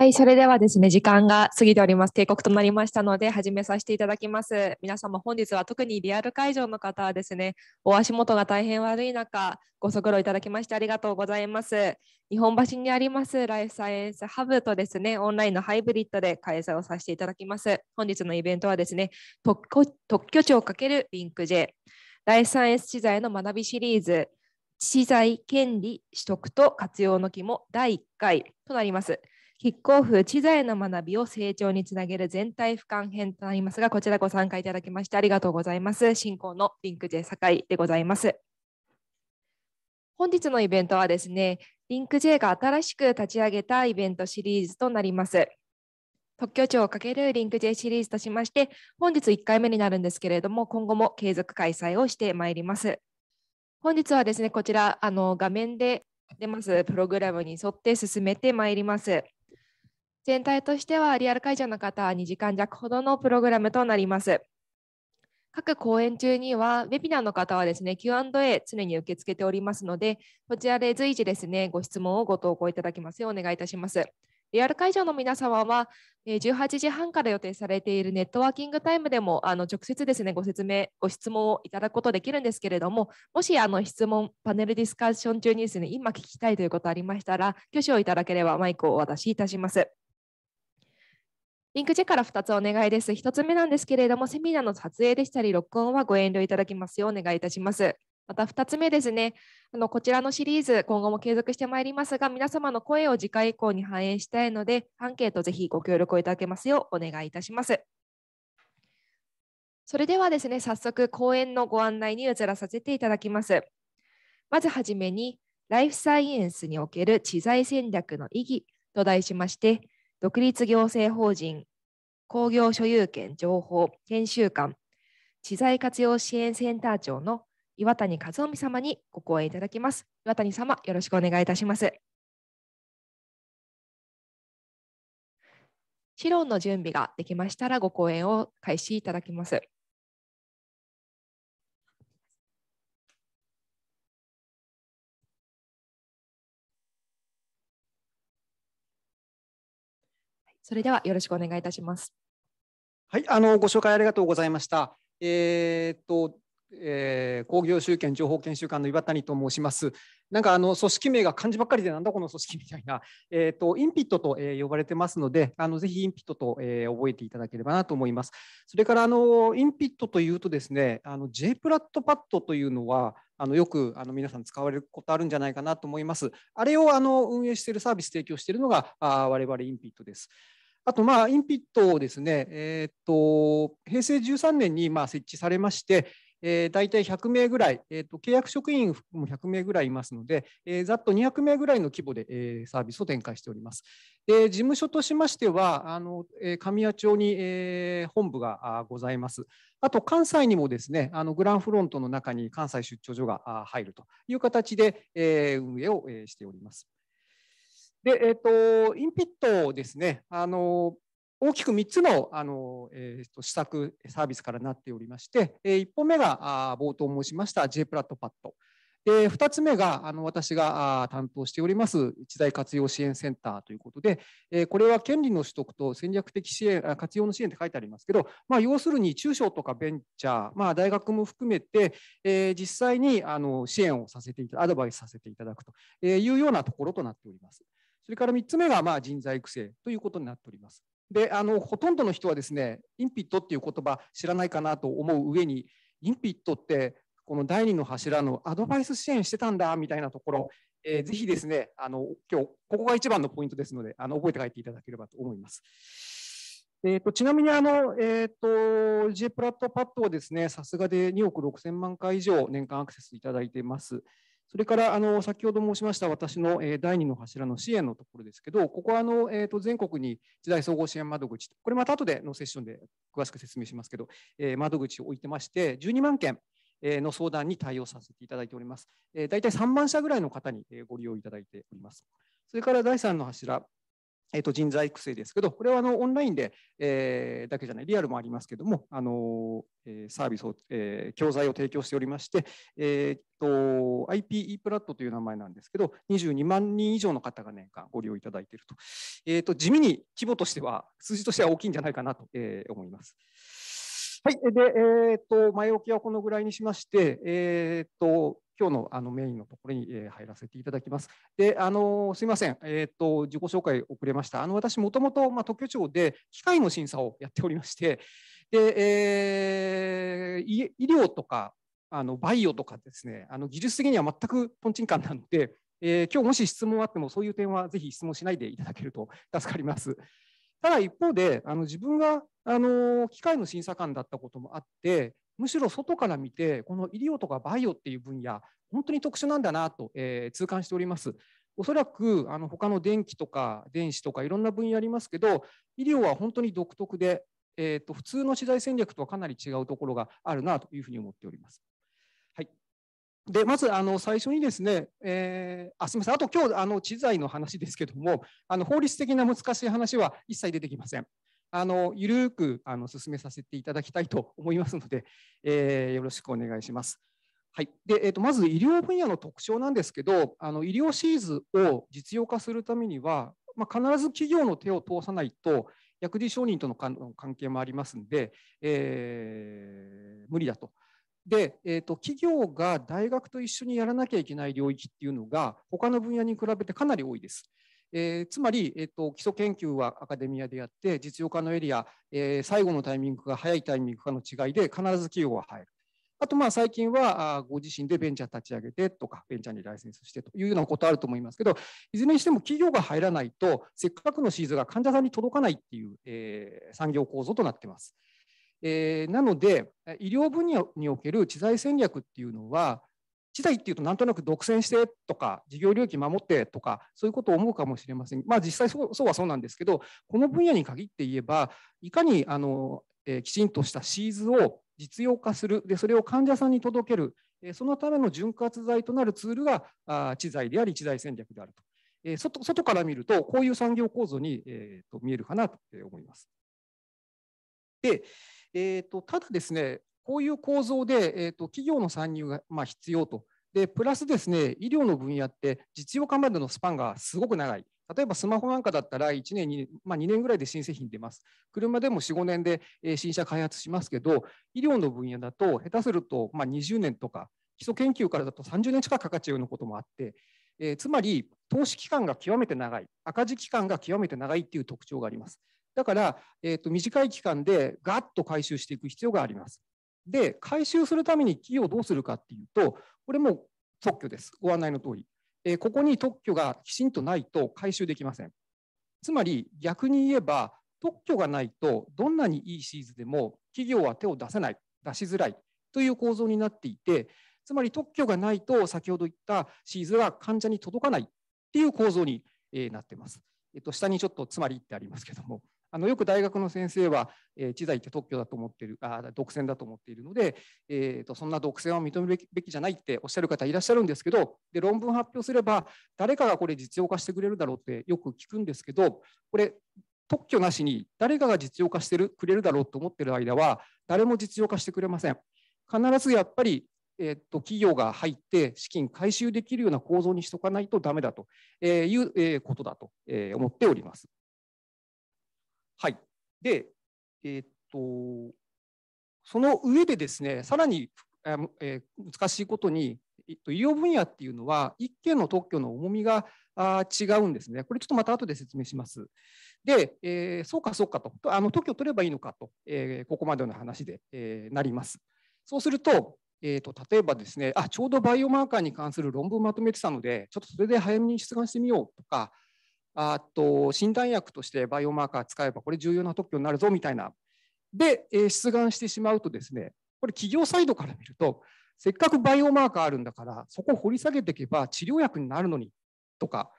はい、それではですね、時間が過ぎております。定刻となりましたので、始めさせていただきます。皆様、本日は特にリアル会場の方はですね、お足元が大変悪い中、ご足労いただきましてありがとうございます。日本橋にありますライフサイエンスハブとですね、オンラインのハイブリッドで開催をさせていただきます。本日のイベントはですね、特許庁×リンク J、ライフサイエンス知財の学びシリーズ、知財権利取得と活用の肝第1回となります。キックオフ、知財の学びを成長につなげる全体俯瞰編となりますが、こちらご参加いただきましてありがとうございます。進行のリンク J 酒井でございます。本日のイベントはですね、リンク J が新しく立ち上げたイベントシリーズとなります。特許庁をかけるリンク J シリーズとしまして、本日1回目になるんですけれども、今後も継続開催をしてまいります。本日はですね、こちら、あの画面で出ますプログラムに沿って進めてまいります。全体としてはリアル会場の方は2時間弱ほどのプログラムとなります。各講演中には、ウェビナーの方はですね、Q&A 常に受け付けておりますので、こちらで随時ですね、ご質問をご投稿いただきますようお願いいたします。リアル会場の皆様は、18時半から予定されているネットワーキングタイムでも、あの直接ですね、ご説明、ご質問をいただくことできるんですけれども、もしあの質問、パネルディスカッション中にですね、今聞きたいということありましたら、挙手をいただければマイクをお渡しいたします。リンクェから2つお願いです。1つ目なんですけれども、セミナーの撮影でしたり、録音はご遠慮いただきますようお願いいたします。また2つ目ですね、あのこちらのシリーズ、今後も継続してまいりますが、皆様の声を次回以降に反映したいので、アンケートぜひご協力をいただけますようお願いいたします。それではですね、早速講演のご案内に移らさせていただきます。まずはじめに、ライフサイエンスにおける知財戦略の意義と題しまして、独立行政法人工業所有権情報研修館知財活用支援センター長の岩谷和臣様にご講演いただきます。岩谷様、よろしくお願いいたします。資論の準備ができましたらご講演を開始いただきます。それではよろしくお願いいたします。はい、あのご紹介ありがとうございました。えー、っと、えー、工業集権情報研修官の岩谷と申します。なんかあの組織名が漢字ばっかりでなんだこの組織みたいな、えーと、インピットと、えー、呼ばれてますのであのぜひインピットと、えー、覚えていただければなと思います。それからあのインピットというとですねあの J プラットパッドというのはあのよくあの皆さん使われることあるんじゃないかなと思います。あれをあの運営しているサービス提供しているのがあ我々インピットです。あと、まあ、インピットをですね、えー、っと平成13年にまあ設置されまして、えー、大体100名ぐらい、えーと、契約職員も100名ぐらいいますので、えー、ざっと200名ぐらいの規模で、えー、サービスを展開しております。で事務所としましては、あのえ神谷町に、えー、本部がございます。あと関西にもですねあのグランフロントの中に関西出張所が入るという形で、えー、運営をしております。で、えっ、ー、と、インピットをですね、あの、大きく3つのあの、えーと、施策、サービスからなっておりまして、えー、1本目があ冒頭申しました J プラットパッド。で2つ目があの私があ担当しております一大活用支援センターということで、えー、これは権利の取得と戦略的支援活用の支援って書いてありますけど、まあ、要するに中小とかベンチャー、まあ、大学も含めて、えー、実際にあの支援をさせていたアドバイスさせていただくというようなところとなっております。それから3つ目がまあ人材育成ということになっております。であのほとんどの人はですねインピットっていう言葉知らないかなと思う上にインピットってこの第2の柱のアドバイス支援してたんだみたいなところ、えー、ぜひですねあの今日ここが一番のポイントですのであの覚えて帰っていただければと思います。えーと、ちなみにあの、えーと、J プラットパッドはですねさすがで2億6000万回以上年間アクセスいただいています。それから、あの、先ほど申しました私の、え第2の柱の支援のところですけど、ここは、あの、えっ、と、全国に時代総合支援窓口、これまた後でのセッションで詳しく説明しますけど、え窓口を置いてまして、12万件、の相談に対応させていただいております。大体3万社ぐらいの方にご利用いただいております。それから第3の柱、えー、と人材育成ですけど、これはあのオンラインで、えー、だけじゃない、リアルもありますけども、あのえサービスを、えー、教材を提供しておりまして、えー、と IPE プラットという名前なんですけど、22万人以上の方が年間ご利用いただいていると,、えー、と、地味に規模としては、数字としては大きいんじゃないかなと、えー、思います。はい、で、えー、と前置きはこのぐらいにしまして、えー、と今日のあのメインのところに、え入らせていただきます。で、あのすみません、えーと、自己紹介遅れました。あの私、もともと、まあ、特許庁で機械の審査をやっておりまして、でえー、医療とかあのバイオとかですね、あの技術的には全くポンチン感なので、えー、今日もし質問あっても、そういう点はぜひ質問しないでいただけると 助かります。ただ一方で、あの自分があの機械の審査官だったこともあって、むしろ外から見てこの医療とかバイオっていう分野本当に特殊なんだなと、えー、痛感しております。おそらくあの他の電気とか電子とかいろんな分野ありますけど医療は本当に独特で、えーと、普通の資材戦略とはかなり違うところがあるなというふうに思っております。はい、でまずあの最初にですね、えー、あすみません、あと今日あの知財の話ですけども、あの法律的な難しい話は一切出てきません。あのゆるくあの進めさせていただきたいと思いますので、えー、よろしくお願いします。はいでえーと、まず医療分野の特徴なんですけどあの医療シーズを実用化するためには、まあ、必ず企業の手を通さないと薬事承認との関係もありますんで、えー、無理だと。で、えーと企業が大学と一緒にやらなきゃいけない領域っていうのが他の分野に比べてかなり多いです。えー、つまり、えっと、基礎研究はアカデミアでやって、実用化のエリア、えー、最後のタイミングか早いタイミングかの違いで、必ず企業は入る。あと、まあ、最近は、ご自身でベンチャー立ち上げてとか、ベンチャーにライセンスしてというようなことあると思いますけど、いずれにしても企業が入らないと、せっかくのシーズンが患者さんに届かないっていう、えー、産業構造となっています。えー、なので、医療分野における知財戦略っていうのは、知財っていうとなんとなく独占してとか事業領域守ってとかそういうことを思うかもしれませんまあ実際そうそうはそうなんですけどこの分野に限って言えばいかにあの、えー、きちんとしたシーズを実用化するでそれを患者さんに届ける、えー、そのための潤滑剤となるツールがあ知財であり知財戦略であると、えー、外外から見るとこういう産業構造に、えー、と見えるかなと思います。でえーとただですねこういう構造で、えーと、企業の参入が、まあ、必要と。で、プラスですね、医療の分野って実用化までのスパンがすごく長い。例えばスマホなんかだったら1年に、まあ、2年ぐらいで新製品出ます。車でも4、5年で新車開発しますけど、医療の分野だと下手すると、まあ、20年とか、基礎研究からだと30年近くかかっちゃうようなこともあって、えー、つまり投資期間が極めて長い、赤字期間が極めて長いっていう特徴があります。だから、えーと、と短い期間でガッと回収していく必要があります。で、回収するために木をどうするかっていうと、これも特許です。ご案内の通り。えー、ここに特許がきちんとないと回収できません。つまり逆に言えば、特許がないとどんなにいいシーズでも企業は手を出せない、出しづらいという構造になっていて、つまり特許がないと先ほど言ったシーズは患者に届かないっていう構造になってます。えっと、下にちょっとつまりってありますけども、あのよく大学の先生は、えー、知財って特許だと思っているあ独占だと思っているので、えーと、そんな独占は認めるべきじゃないっておっしゃる方いらっしゃるんですけどで論文発表すれば誰かがこれ実用化してくれるだろうってよく聞くんですけどこれ特許なしに誰かが実用化してるくれるだろうと思ってる間は誰も実用化してくれません。必ずやっぱりえーと、企業が入って資金回収できるような構造にしとかないとダメだということだと思っております。はい。で、えー、っと、その上でですね、さらに、えー、難しいことに、えっと、医療分野っていうのは、1件の特許の重みがあ違うんですね。これちょっとまた後で説明します。で、えー、そうかそうかと、あの特許取ればいいのかと、えー、ここまでの話で、えー、なります。そうすると、えーと、例えばですねあ、ちょうどバイオマーカーに関する論文をまとめてたので、ちょっとそれで早めに出願してみようとか、あと診断薬としてバイオマーカー使えばこれ重要な特許になるぞみたいなで、え出願してしまうとですねこれ企業サイドから見るとせっかくバイオマーカーあるんだからそこを掘り下げていけば治療薬になるのにとか、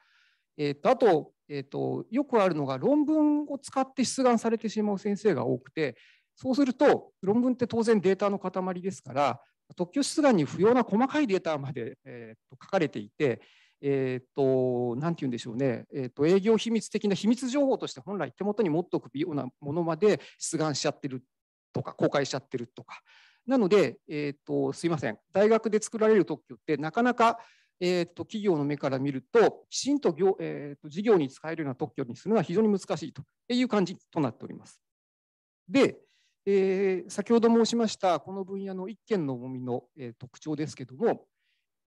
えー、とあと,、えー、とよくあるのが論文を使って出願されてしまう先生が多くてそうすると論文って当然データの塊ですから特許出願に不要な細かいデータまで、えー、と書かれていてえっ、と、なんて言うんでしょうね、えっ、と、営業秘密的な秘密情報として本来手元に持っておくようなものまで出願しちゃってるとか、公開しちゃってるとか。なので、えっ、と、すいません、大学で作られる特許ってなかなか、えーと、と企業の目から見ると、きちんと業、えーと、と事業に使えるような特許にするのは非常に難しいという感じとなっております。で、えー、先ほど申しましたこの分野の一件の重みの、えー、特徴ですけども、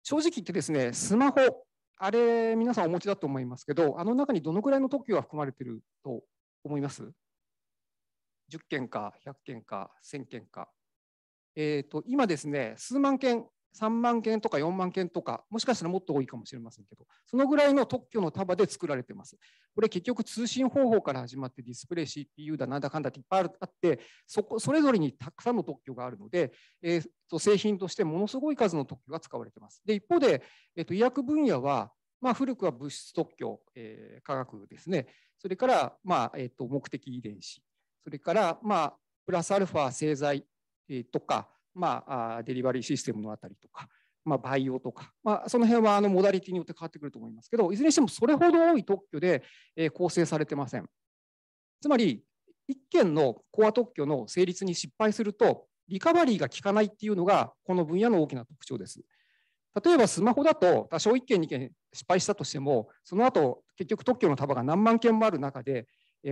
正直言ってですね、スマホ、あれ、皆さんお持ちだと思いますけど、あの中にどのくらいの特許が含まれていると思います ?10 件か100件か1000件か。えっ、ー、と、今ですね、数万件3万件とか4万件とか、もしかしたらもっと多いかもしれませんけど、そのぐらいの特許の束で作られてます。これ結局通信方法から始まってディスプレイ CPU だなんだかんだっていっぱいあって、そこそれぞれにたくさんの特許があるので、えー、と製品としてものすごい数の特許が使われてます。で、一方で、えー、と医薬分野は、まあ、古くは物質特許、えー、科学ですね、それから、まあえー、と目的遺伝子、それから、まあ、プラスアルファ製剤、えー、とか、まあ、デリバリーシステムのあたりとか、まあ、培養とか、まあ、その辺はあのモダリティによって変わってくると思いますけど、いずれにしてもそれほど多い特許で構成されてません。つまり、1件のコア特許の成立に失敗すると、リカバリーが効かないっていうのが、この分野の大きな特徴です。例えばスマホだと、多少1件、2件失敗したとしても、その後結局特許の束が何万件もある中で、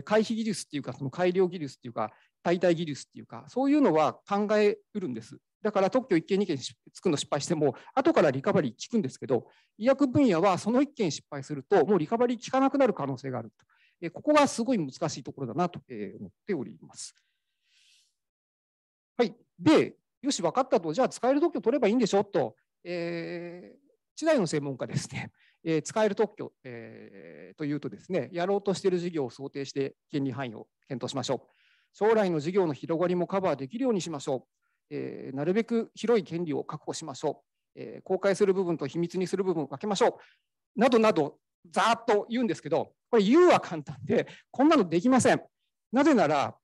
回避技術っていうか、その改良技術っていうか、代替技術っていうかそういうのは考えうるんですだから特許1件2件つくの失敗しても後からリカバリー効くんですけど医薬分野はその1件失敗するともうリカバリー効かなくなる可能性があると、えここがすごい難しいところだなと思っておりますはいでよし分かったとじゃあ使える特許取ればいいんでしょと、えー、知財の専門家ですね えー、使える特許、えー、というとですね、やろうとしている事業を想定して権利範囲を検討しましょう。将来の事業の広がりもカバーできるようにしましょう。えー、なるべく広い権利を確保しましょう。えー、公開する部分と秘密にする部分を分けましょう。などなど、ざーっと言うんですけど、これ言うは簡単で、こんなのできません。なぜなら、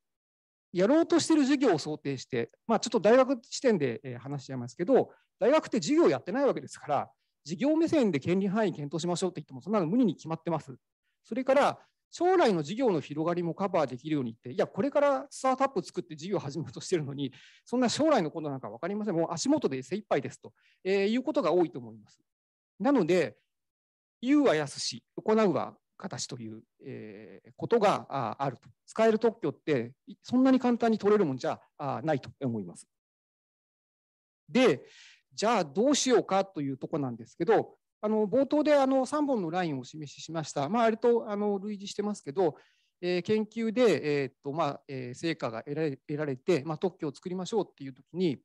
やろうとしてる事業を想定して、まあ、ちょっと大学視点で話しちゃいますけど、大学って事業やってないわけですから、事業目線で権利範囲検討しましょうって言っても、そんなの無理に決まってます。それから、将来の事業の広がりもカバーできるようにって、いや、これからスタートアップ作って事業を始めようとしてるのに、そんな将来のことなんか分かりません。もう足元で精一杯ですと、えー、いうことが多いと思います。なので、言うは安し、行うは形という、えー、ことがあると。使える特許って、そんなに簡単に取れるもんじゃないと思います。で、じゃあどうしようかというとこなんですけど、あの冒頭であの3本のラインをお示ししました、まあ、あれとあの類似してますけど、えー、研究で、えーとまあえー、成果が得られ得られて、まあ、特許を作りましょうっていうときに、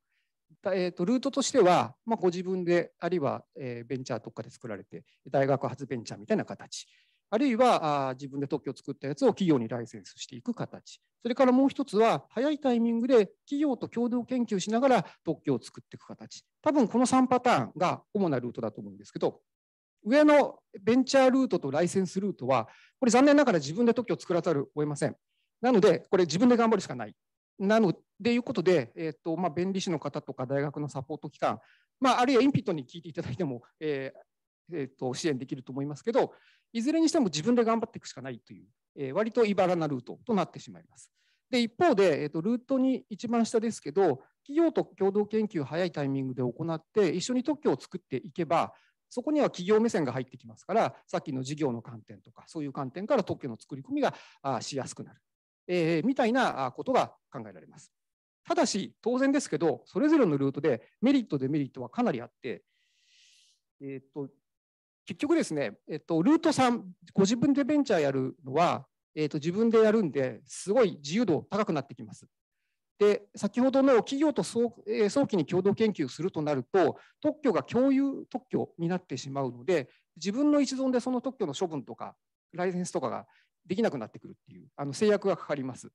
えーとルートとしては、まあ、ご自分であるいは、えー、ベンチャーとかで作られて大学発ベンチャーみたいな形あるいは自分で特許を作ったやつを企業にライセンスしていく形。それからもう一つは、早いタイミングで企業と共同研究しながら特許を作っていく形。多分この3パターンが主なルートだと思うんですけど、上のベンチャールートとライセンスルートは、これ残念ながら自分で特許を作らざるを得ません。なので、これ自分で頑張るしかない。なのでいうことで、えーとまあ、弁理士の方とか大学のサポート機関、まあ、あるいはインピットに聞いていただいても、えーえーと、と支援できると思いますけど、いずれにしても自分で頑張っていくしかないという、えー、割と茨なルートとなってしまいます。で一方で、えーと、ルートに一番下ですけど企業と共同研究を早いタイミングで行って一緒に特許を作っていけばそこには企業目線が入ってきますからさっきの事業の観点とかそういう観点から特許の作り込みがしやすくなる、えー、みたいなことが考えられます。ただし当然ですけどそれぞれのルートでメリットデメリットはかなりあって、えーと結局ですね、えっと、ルート3、ご自分でベンチャーやるのは、えっと、自分でやるんですごい自由度高くなってきます。で先ほどの企業と早,、え早期に共同研究するとなると特許が共有特許になってしまうので自分の一存でその特許の処分とかライセンスとかができなくなってくるっていうあの制約がかかります。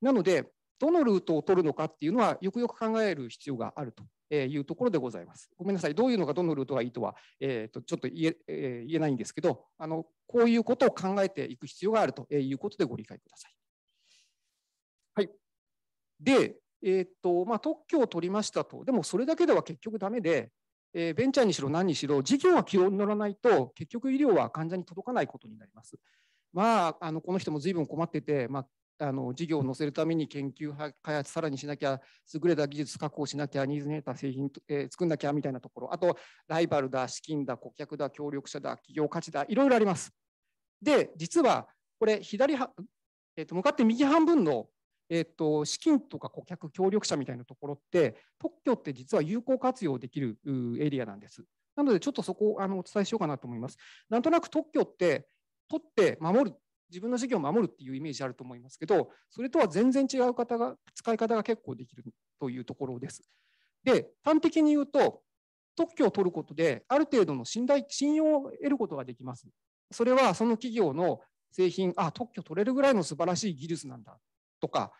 なのでどのルートを取るのかっていうのはよくよく考える必要があるというところでございます。ごめんなさいどういうのがどのルートがいいとは、えー、とちょっと言え,、え言えないんですけどあのこういうことを考えていく必要があるということでご理解ください。はい、で、えーとまあ、特許を取りましたとでもそれだけでは結局ダメでえー、ベンチャーにしろ何にしろ事業が気に乗らないと結局医療は患者に届かないことになります。まあ、あのこの人も随分困ってて、まあ、あの事業を載せるために研究開発さらにしなきゃ優れた技術確保しなきゃニーズに得た製品、えー、作んなきゃみたいなところあとライバルだ資金だ顧客だ協力者だ企業価値だいろいろあります。で実はこれ左は、えー、と向かって右半分のえーと、と資金とか顧客協力者みたいなところって特許って実は有効活用できるエリアなんです。なのでちょっとそこをあのお伝えしようかなと思います。なんとなく特許って取って守る自分の事業を守るっていうイメージあると思いますけど、それとは全然違う方が使い方が結構できるというところです。で、端的に言うと、特許を取ることで、ある程度の信頼、信用を得ることができます。それはその企業の製品、あ、特許取れるぐらいの素晴らしい技術なんだとか、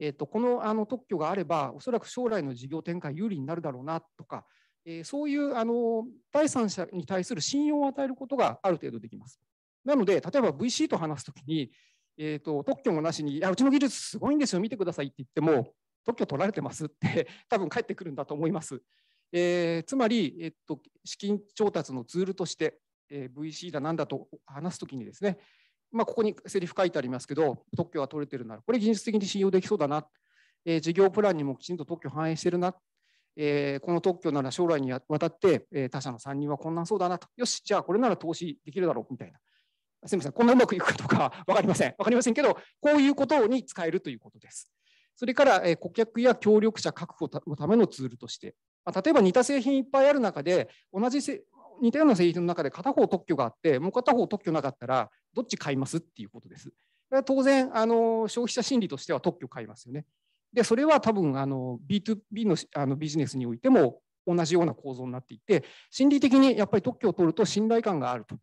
えーと、とこのあの特許があれば、おそらく将来の事業展開有利になるだろうなとか、えー、そういうあの第三者に対する信用を与えることがある程度できます。なので、例えば VC と話すときに、えーと、特許もなしに、いや、うちの技術すごいんですよ、見てくださいって言っても、特許取られてますって、多分返ってくるんだと思います。えー、つまり、えっと、資金調達のツールとして、えー、VC だなんだと話すときにですね、まあ、ここにセリフ書いてありますけど、特許が取れてるなら、これ技術的に信用できそうだな、えー、事業プランにもきちんと特許反映してるな、えー、この特許なら将来にわたって、えー、他社の参入は困難そうだなと、よし、じゃあこれなら投資できるだろうみたいな。すみません、こんなうまくいくかとか分かりません。分かりませんけど、こういうことに使えるということです。それから、え顧客や協力者確保のためのツールとして、ま例えば似た製品いっぱいある中で、同じ似たような製品の中で片方特許があって、もう片方特許なかったら、どっち買いますっていうことです。当然あの、消費者心理としては特許買いますよね。で、それは多分あの B2B のあのビジネスにおいても同じような構造になっていて、心理的にやっぱり特許を取ると信頼感があると。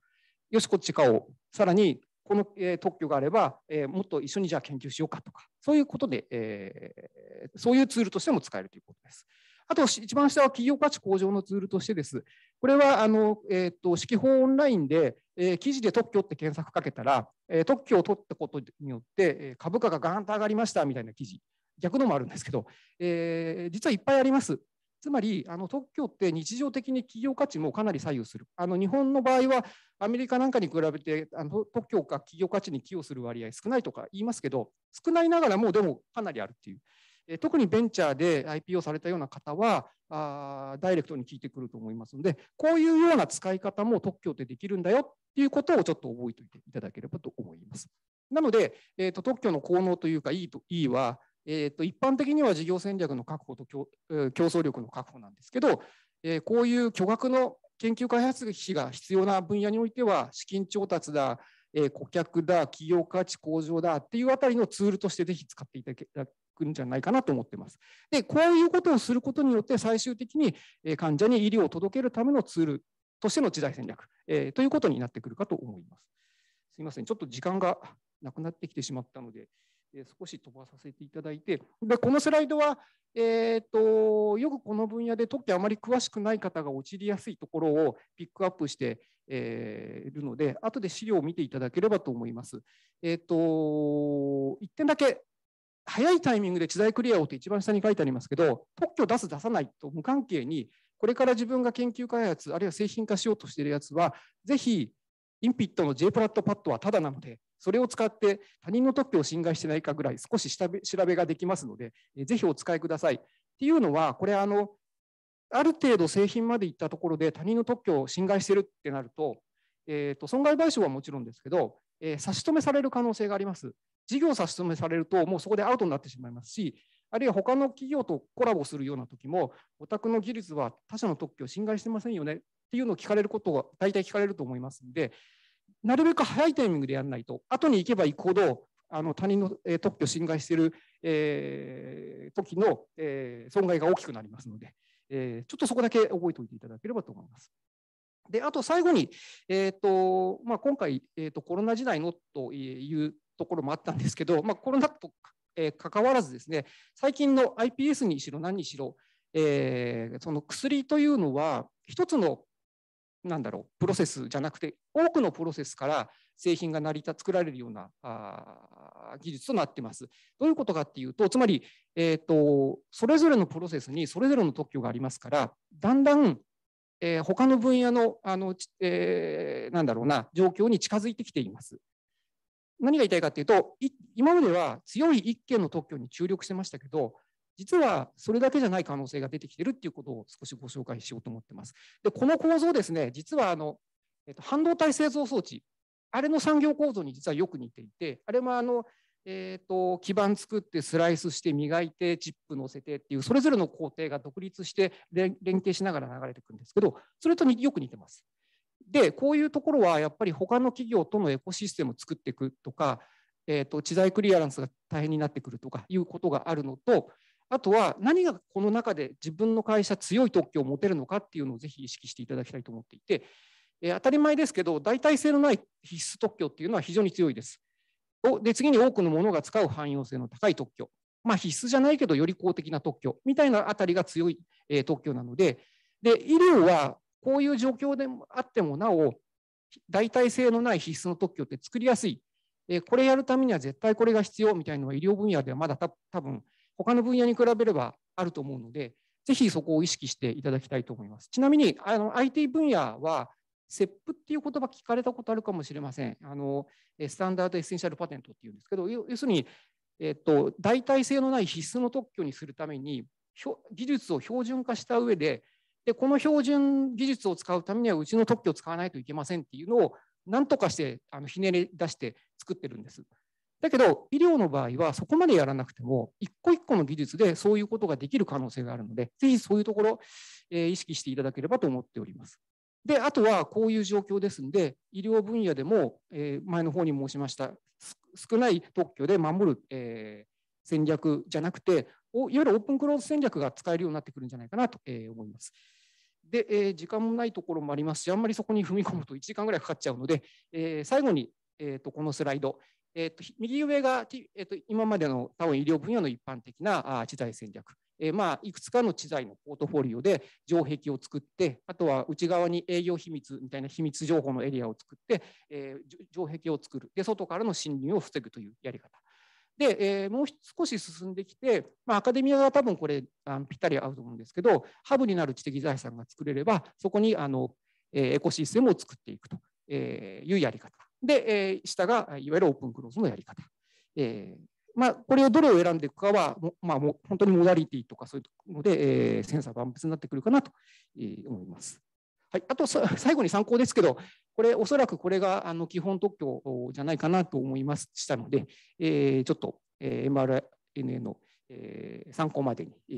よしこっち買おうさらにこの、え特許があれば、えもっと一緒にじゃあ研究しようかとかそういうことで、えそういうツールとしても使えるということです。あと一番下は企業価値向上のツールとしてです。これはあの、えーと、指揮法オンラインで、え記事で特許って検索かけたら、え特許を取ったことによって、え株価がガーンと上がりましたみたいな記事、逆のもあるんですけど、え実はいっぱいあります。つまりあの特許って日常的に企業価値もかなり左右する。あの日本の場合はアメリカなんかに比べてあの特許が企業価値に寄与する割合少ないとか言いますけど少ないながらもでもかなりあるっていう。え特にベンチャーで IP をされたような方はあダイレクトに聞いてくると思いますのでこういうような使い方も特許ってできるんだよっていうことをちょっと覚えておいていただければと思います。なので、えーと、特許の効能というかいいと E はえーと、一般的には事業戦略の確保と競,、争力の確保なんですけど、えー、こういう巨額の研究開発費が必要な分野においては資金調達だ、えー、顧客だ企業価値向上だっていうあたりのツールとしてぜひ使っていただくんじゃないかなと思ってます。でこういうことをすることによって最終的に患者に医療を届けるためのツールとしての時代戦略、えー、ということになってくるかと思います。すみませんちょっと時間がなくなってきてしまったので。少し飛ばさせていただいてでこのスライドは、えーと、よくこの分野で特許あまり詳しくない方が陥りやすいところをピックアップして、えいるので後で資料を見ていただければと思います。えーと、と1点だけ早いタイミングで知財クリアをって一番下に書いてありますけど特許出す出さないと無関係にこれから自分が研究開発あるいは製品化しようとしているやつはぜひインピットの J プラットパッドはただなので、それを使って他人の特許を侵害してないかぐらい少し調べができますので、ぜひお使いください。っていうのは、これあの、ある程度製品までいったところで他人の特許を侵害してるってなると、えー、と損害賠償はもちろんですけど、えー、差し止めされる可能性があります。事業差し止めされると、もうそこでアウトになってしまいますし、あるいは他の企業とコラボするような時も、お宅の技術は他社の特許を侵害してませんよねっていうのを聞かれることが大体聞かれると思いますので、なるべく早いタイミングでやらないと、後に行けば行くほど、あの他人の特許を侵害している、えー、時の、えー、損害が大きくなりますので、えー、ちょっとそこだけ覚えておいていただければと思います。であと最後に、えーとまあ、今回、えーと、コロナ時代のというところもあったんですけど、まあ、コロナと、えか関わらずですね最近の iPS にしろ何にしろ、えー、その薬というのは一つのなんだろうプロセスじゃなくて多くのプロセスから製品が成り立つ、作られるようなあ技術となってます。どういうことかっていうとつまり、えーと、それぞれのプロセスにそれぞれの特許がありますからだんだん、えー、他の分野のあの、えー、なんだろうな状況に近づいてきています。何が言いたいかっていうと今までは強い1件の特許に注力してましたけど実はそれだけじゃない可能性が出てきてるっていうことを少しご紹介しようと思ってます。でこの構造ですね実はあの、えっと、半導体製造装置あれの産業構造に実はよく似ていてあれもあの、えーと、基板作ってスライスして磨いてチップ乗せてっていうそれぞれの工程が独立して連携しながら流れてくんですけどそれとによく似てます。でこういうところはやっぱり他の企業とのエコシステムを作っていくとか、えーと、と知財クリアランスが大変になってくるとかいうことがあるのとあとは何がこの中で自分の会社強い特許を持てるのかっていうのをぜひ意識していただきたいと思っていて、えー、当たり前ですけど代替性のない必須特許っていうのは非常に強いです。で次に多くのものが使う汎用性の高い特許、まあ、必須じゃないけどより公的な特許みたいなあたりが強い、えー、特許なのでで医療はこういう状況であってもなお代替性のない必須の特許って作りやすい、えー、これやるためには絶対これが必要みたいなのは医療分野ではまだ多分他の分野に比べればあると思うので、ぜひそこを意識していただきたいと思います。ちなみに、あの IT 分野は、セップっていう言葉聞かれたことあるかもしれません。あのスタンダードエッセンシャルパテントっていうんですけど、要するに、えっと、代替性のない必須の特許にするために、技術を標準化した上で、でこの標準技術を使うためにはうちの特許を使わないといけませんっていうのを何とかしてあのひねり出して作ってるんです。だけど、医療の場合はそこまでやらなくても、一個一個の技術でそういうことができる可能性があるので、ぜひそういうところ、えー、意識していただければと思っております。で、あとはこういう状況ですので、医療分野でも、えー、前の方に申しました、少ない特許で守る、えー、戦略じゃなくて、おいわゆるオープンクローズ戦略が使えるようになってくるんじゃないかなと、えー、思います。で、えー、時間もないところもありますし、あんまりそこに踏み込むと1時間ぐらいかかっちゃうので、えー、最後に、えーとこのスライド、えーと、右上が、えーと、今までの多分医療分野の一般的なあ知財戦略、えー、まあ、いくつかの知財のポートフォリオで城壁を作ってあとは内側に営業秘密みたいな秘密情報のエリアを作って、えー、城壁を作るで外からの侵入を防ぐというやり方。で、えー、もう少し進んできて、まあ、アカデミアは多分これあのぴったり合うと思うんですけどハブになる知的財産が作れればそこにあの、えー、エコシステムを作っていくというやり方。で、えー、下がいわゆるオープンクローズのやり方。えーまあ、これをどれを選んでいくかは、まあ、もう本当にモダリティとかそういうので、えー、センサー万別になってくるかなと思います。はい、あと最後に参考ですけど、これおそらくこれがあの基本特許じゃないかなと思いましたので、えー、ちょっと、えー、mRNA の、えー、参考までに、え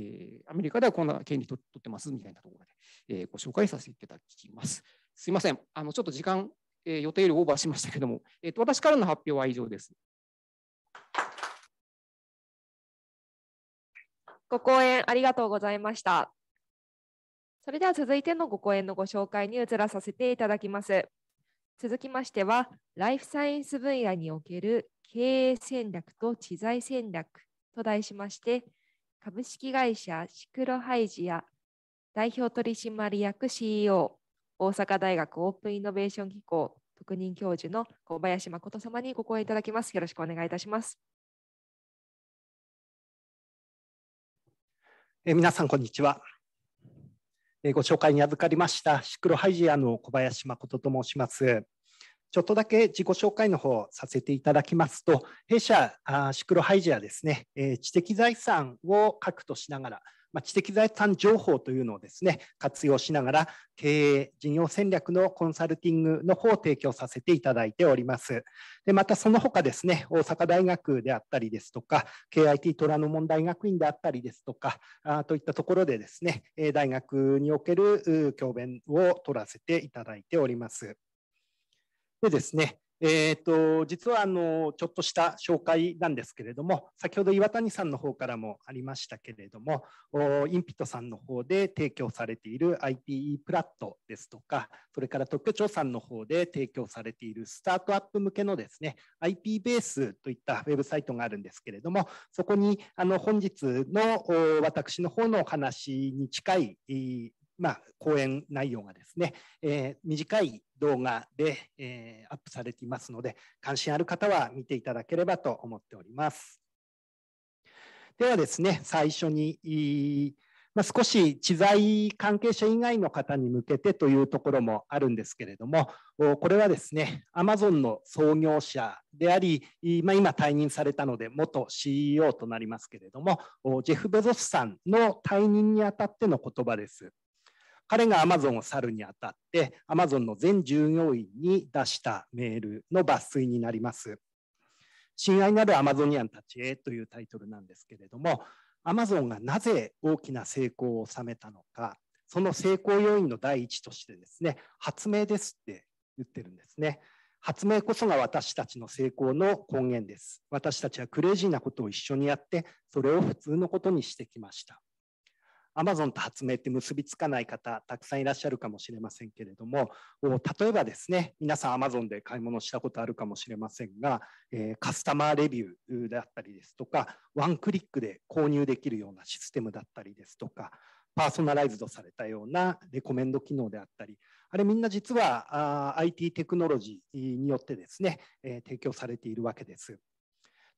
ー、アメリカではこんな権利取ってますみたいなところで、えー、ご紹介させていただきます。すいません、あのちょっと時間えー、予定よりオーバーしましたけども、えーと、私からの発表は以上です。ご講演ありがとうございました。それでは続いてのご講演のご紹介に移らさせていただきます。続きましては、ライフサイエンス分野における経営戦略と知財戦略と題しまして、株式会社シクロハイジア代表取締役 CEO 大阪大学オープンイノベーション機構特任教授の小林誠様にご講演いただきます。よろしくお願いいたします。え皆さん、こんにちは。えご紹介に預かりました、シクロハイジアの小林誠と申します。ちょっとだけ自己紹介の方させていただきますと、弊社シクロハイジアですね、え知的財産を核としながら、まあ、知的財産情報というのをですね、活用しながら経営事業戦略のコンサルティングの方を提供させていただいております。で、またその他ですね、大阪大学であったりですとか、KIT 虎ノ門大学院であったりですとか、あといったところでですね、大学における教鞭を取らせていただいております。でですね、えーと、実はあのちょっとした紹介なんですけれども先ほど岩谷さんの方からもありましたけれどもインピットさんの方で提供されている IPE プラットですとかそれから特許庁さんの方で提供されているスタートアップ向けのですね IP ベースといったウェブサイトがあるんですけれどもそこにあの本日の私の方のお話に近いまあ、講演内容がですね、えー、短い動画で、えー、アップされていますので、関心ある方は見ていただければと思っております。ではですね、最初に、まあ、少し知財関係者以外の方に向けてというところもあるんですけれども、これはですね、アマゾンの創業者であり、まあ、今退任されたので、元 CEO となりますけれども、ジェフ・ベゾスさんの退任にあたっての言葉です。彼がアマゾンを去るにあたってアマゾンの全従業員に出したメールの抜粋になります。親愛なるアマゾニアンたちへというタイトルなんですけれどもアマゾンがなぜ大きな成功を収めたのかその成功要因の第一としてですね発明ですって言ってるんですね。発明こそが私たちの成功の根源です。私たちはクレイジーなことを一緒にやって、それを普通のことにしてきました。アマゾンと発明って結びつかない方、たくさんいらっしゃるかもしれませんけれども、例えばですね、皆さん Amazon で買い物したことあるかもしれませんが、えカスタマーレビューであったりですとか、ワンクリックで購入できるようなシステムだったりですとか、パーソナライズドされたようなレコメンド機能であったり、あれみんな実は IT テクノロジーによってですね、え提供されているわけです。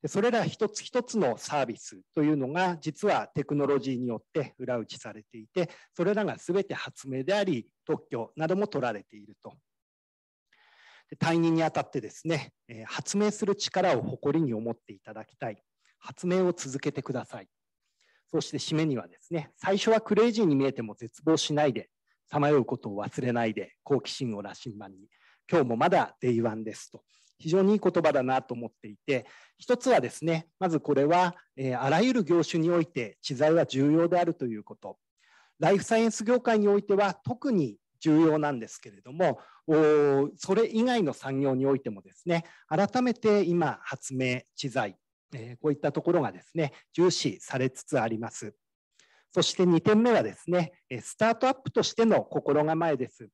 それら一つ一つのサービスというのが実はテクノロジーによって裏打ちされていてそれらが全て発明であり特許なども取られていると。退任にあたってですね発明する力を誇りに思っていただきたい発明を続けてくださいそして締めにはですね最初はクレイジーに見えても絶望しないでさまようことを忘れないで好奇心を羅針盤に今日もまだデイワンですと非常にいい言葉だなと思っていて一つはですねまずこれは、えー、あらゆる業種において知財は重要であるということライフサイエンス業界においては特に重要なんですけれどもそれ以外の産業においてもですね改めて今発明知財、えー、こういったところがですね重視されつつありますそして2点目はですねスタートアップとしての心構えです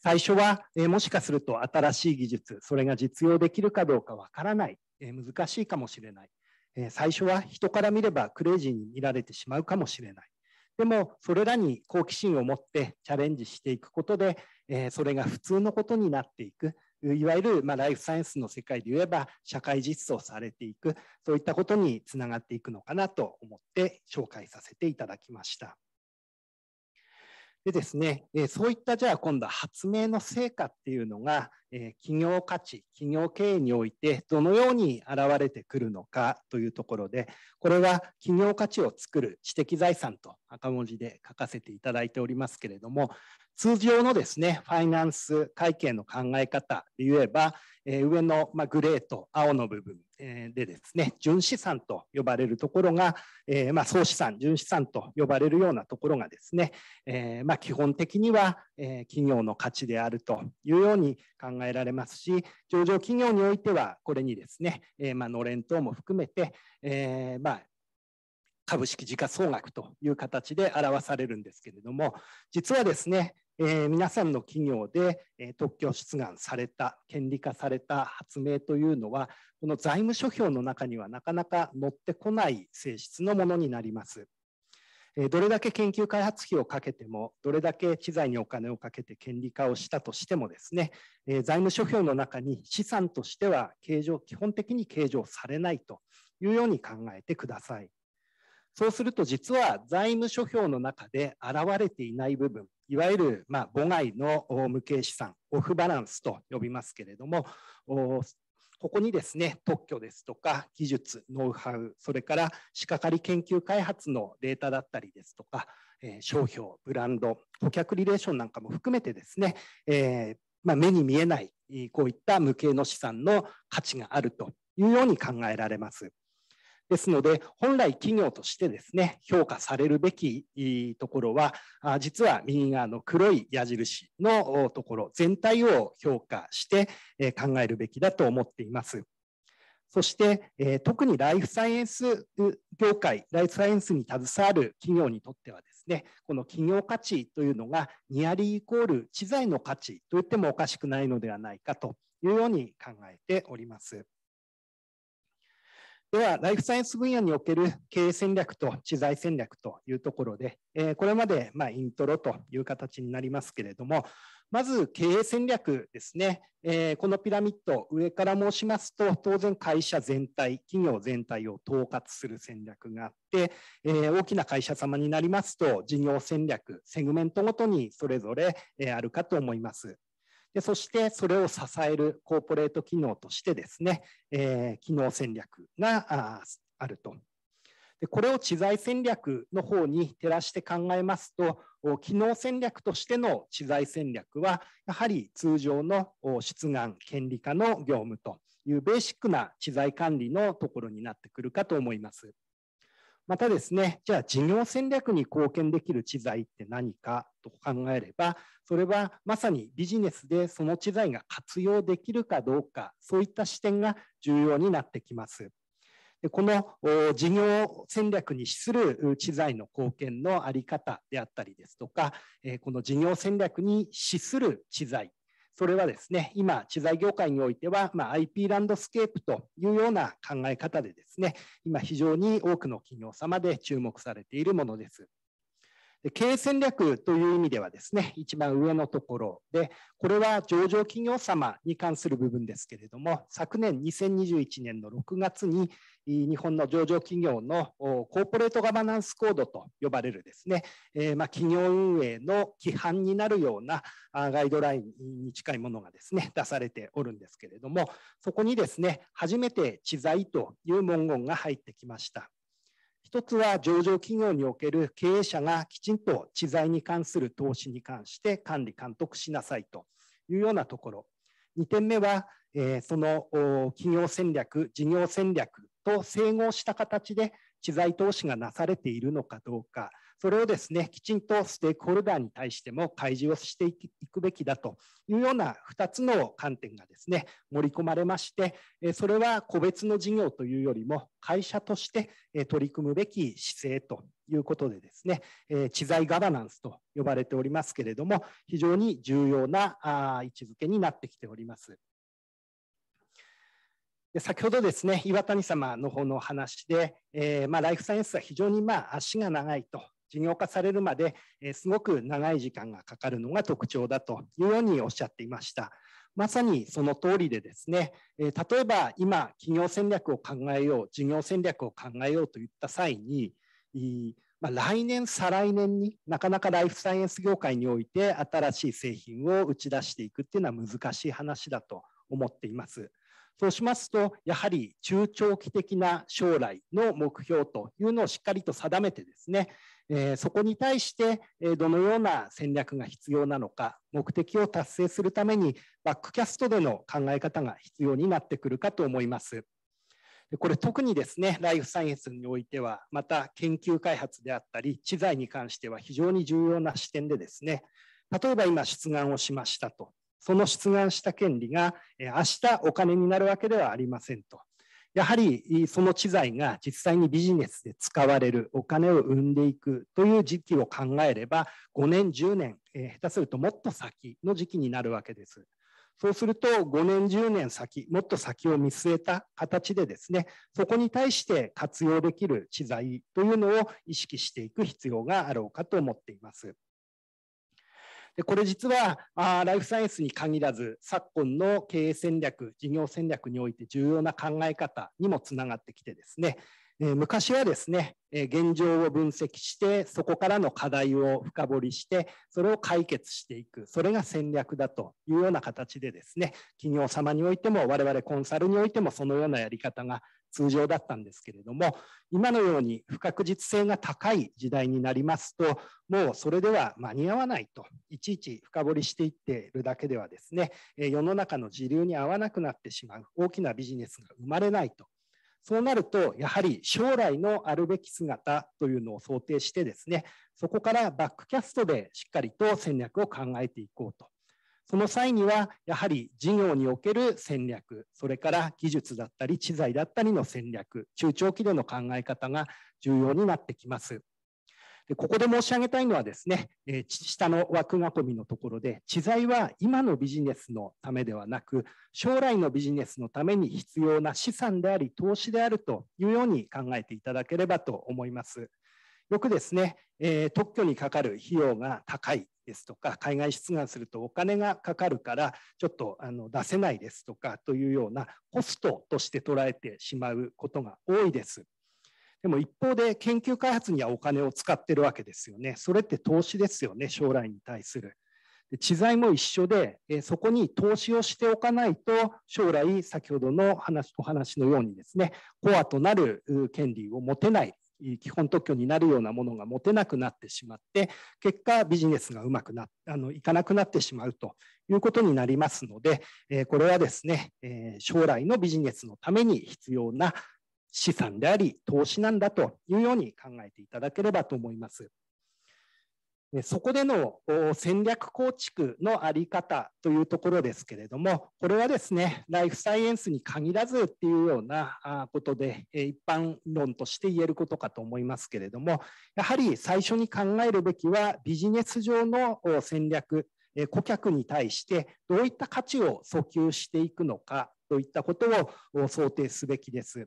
最初は、えもしかすると新しい技術、それが実用できるかどうかわからない、え難しいかもしれない、え最初は人から見ればクレイジーに見られてしまうかもしれない。でも、それらに好奇心を持ってチャレンジしていくことで、えそれが普通のことになっていく。いわゆる、まあ、ライフサイエンスの世界で言えば社会実装されていく、そういったことにつながっていくのかなと思って紹介させていただきました。でですね、えそういったじゃあ今度は発明の成果っていうのが、え企業価値、企業経営においてどのように現れてくるのかというところで、これは企業価値を作る知的財産と赤文字で書かせていただいておりますけれども、通常のですね、ファイナンス会計の考え方で言えば、え上の、まグレーと青の部分、えでですね、純資産と呼ばれるところが、えまあ、総資産、純資産と呼ばれるようなところがですね、えまあ、基本的には、え企業の価値であるというように考えられますし、上場企業においては、これにですね、えまのれん等も含めて、えま株式時価総額という形で表されるんですけれども、実はですね、えー、皆さんの企業で、え特許出願された、権利化された発明というのは、この財務諸表の中にはなかなか載ってこない性質のものになります。えどれだけ研究開発費をかけても、どれだけ知財にお金をかけて権利化をしたとしてもですね、え財務諸表の中に資産としては計上、基本的に計上されないというように考えてください。そうすると実は財務諸表の中で現れていない部分、いわゆる、まあ、母外の無形資産、オフバランスと呼びますけれども、ここにですね、特許ですとか、技術、ノウハウ、それから仕掛かり研究開発のデータだったりですとか、えー、商標、ブランド、顧客リレーションなんかも含めてですね、えー、まあ、目に見えない、こういった無形の資産の価値があるというように考えられます。ですので、本来企業としてですね、評価されるべきところは、実は右側の黒い矢印のところ、全体を評価して考えるべきだと思っています。そして、え特にライフサイエンス業界、ライフサイエンスに携わる企業にとってはですね、この企業価値というのがニアリーイコール知財の価値と言ってもおかしくないのではないかというように考えております。では、ライフサイエンス分野における経営戦略と知財戦略というところで、えこれまでまイントロという形になりますけれども、まず経営戦略ですね、えこのピラミッド、上から申しますと、当然会社全体、企業全体を統括する戦略があって、え大きな会社様になりますと、事業戦略、セグメントごとにそれぞれ、えあるかと思います。でそしてそれを支えるコーポレート機能としてですね、えー、機能戦略があると。でこれを知財戦略の方に照らして考えますと、機能戦略としての知財戦略は、やはり通常の出願権利化の業務というベーシックな知財管理のところになってくるかと思います。またですね、じゃあ事業戦略に貢献できる知財って何かと考えれば、それはまさにビジネスでその知財が活用できるかどうか、そういった視点が重要になってきます。でこの事業戦略に資する知財の貢献の在り方であったりですとか、この事業戦略に資する知財それはですね、今、知財業界においては、まあ、IP ランドスケープというような考え方でですね、今非常に多くの企業様で注目されているものです。経営戦略という意味ではですね、一番上のところで、これは上場企業様に関する部分ですけれども、昨年2021年の6月に、日本の上場企業のコーポレートガバナンスコードと呼ばれるですね、えー、ま企業運営の規範になるようなガイドラインに近いものがですね、出されておるんですけれども、そこにですね、初めて知財という文言が入ってきました。一つは上場企業における経営者がきちんと知財に関する投資に関して管理監督しなさいというようなところ。2点目は、えその企業戦略、事業戦略と整合した形で知財投資がなされているのかどうか、それをですね、きちんとステークホルダーに対しても開示をしていくべきだというような2つの観点がですね、盛り込まれまして、それは個別の事業というよりも会社として取り組むべき姿勢ということでですね、知財ガバナンスと呼ばれておりますけれども、非常に重要な位置づけになってきております。先ほどですね、岩谷様の方の話で、えー、まあ、ライフサイエンスは非常にまあ足が長いと事業化されるまで、えすごく長い時間がかかるのが特徴だというようにおっしゃっていました。まさにその通りでですね、え例えば今企業戦略を考えよう、事業戦略を考えようといった際に、ま来年、再来年になかなかライフサイエンス業界において新しい製品を打ち出していくっていうのは難しい話だと思っています。そうしますと、やはり中長期的な将来の目標というのをしっかりと定めてですね、えそこに対して、えどのような戦略が必要なのか目的を達成するためにバックキャストでの考え方が必要になってくるかと思います。これ特にですねライフサイエンスにおいてはまた研究開発であったり知財に関しては非常に重要な視点でですね例えば今出願をしましたとその出願した権利が明日お金になるわけではありませんとやはりその知財が実際にビジネスで使われるお金を生んでいくという時期を考えれば5年10年、下手するともっと先の時期になるわけです。そうすると5年10年先もっと先を見据えた形でですねそこに対して活用できる知財というのを意識していく必要があろうかと思っています。でこれ実はあライフサイエンスに限らず昨今の経営戦略事業戦略において重要な考え方にもつながってきてですね、えー、昔はですね、えー、現状を分析してそこからの課題を深掘りしてそれを解決していくそれが戦略だというような形でですね企業様においても我々コンサルにおいてもそのようなやり方が通常だったんですけれども今のように不確実性が高い時代になりますともうそれでは間に合わないといちいち深掘りしていっているだけではですね世の中の時流に合わなくなってしまう大きなビジネスが生まれないとそうなると、やはり将来のあるべき姿というのを想定してですね、そこからバックキャストでしっかりと戦略を考えていこうとその際には、やはり事業における戦略、それから技術だったり、知財だったりの戦略、中長期での考え方が重要になってきます。でここで申し上げたいのはですね、えー、下の枠囲みのところで、知財は今のビジネスのためではなく、将来のビジネスのために必要な資産であり、投資であるというように考えていただければと思います。よくですね、えー、特許にかかる費用が高いですとか海外出願するとお金がかかるからちょっとあの出せないですとかというようなコストとして捉えてしまうことが多いです。でも一方で研究開発にはお金を使ってるわけですよね。それって投資ですよね、将来に対する。知財も一緒で、そこに投資をしておかないと、将来、先ほどの話お話のようにですね、コアとなる権利を持てない基本特許になるようなものが持てなくなってしまって結果ビジネスがうまくなあのいかなくなってしまうということになりますので、えこれはですね、え将来のビジネスのために必要な資産であり投資なんだというように考えていただければと思います。そこでの戦略構築のあり方というところですけれども、これはですね、ライフサイエンスに限らずっていうようなことで、一般論として言えることかと思いますけれども、やはり最初に考えるべきは、ビジネス上の戦略、顧客に対してどういった価値を訴求していくのかといったことを想定すべきです。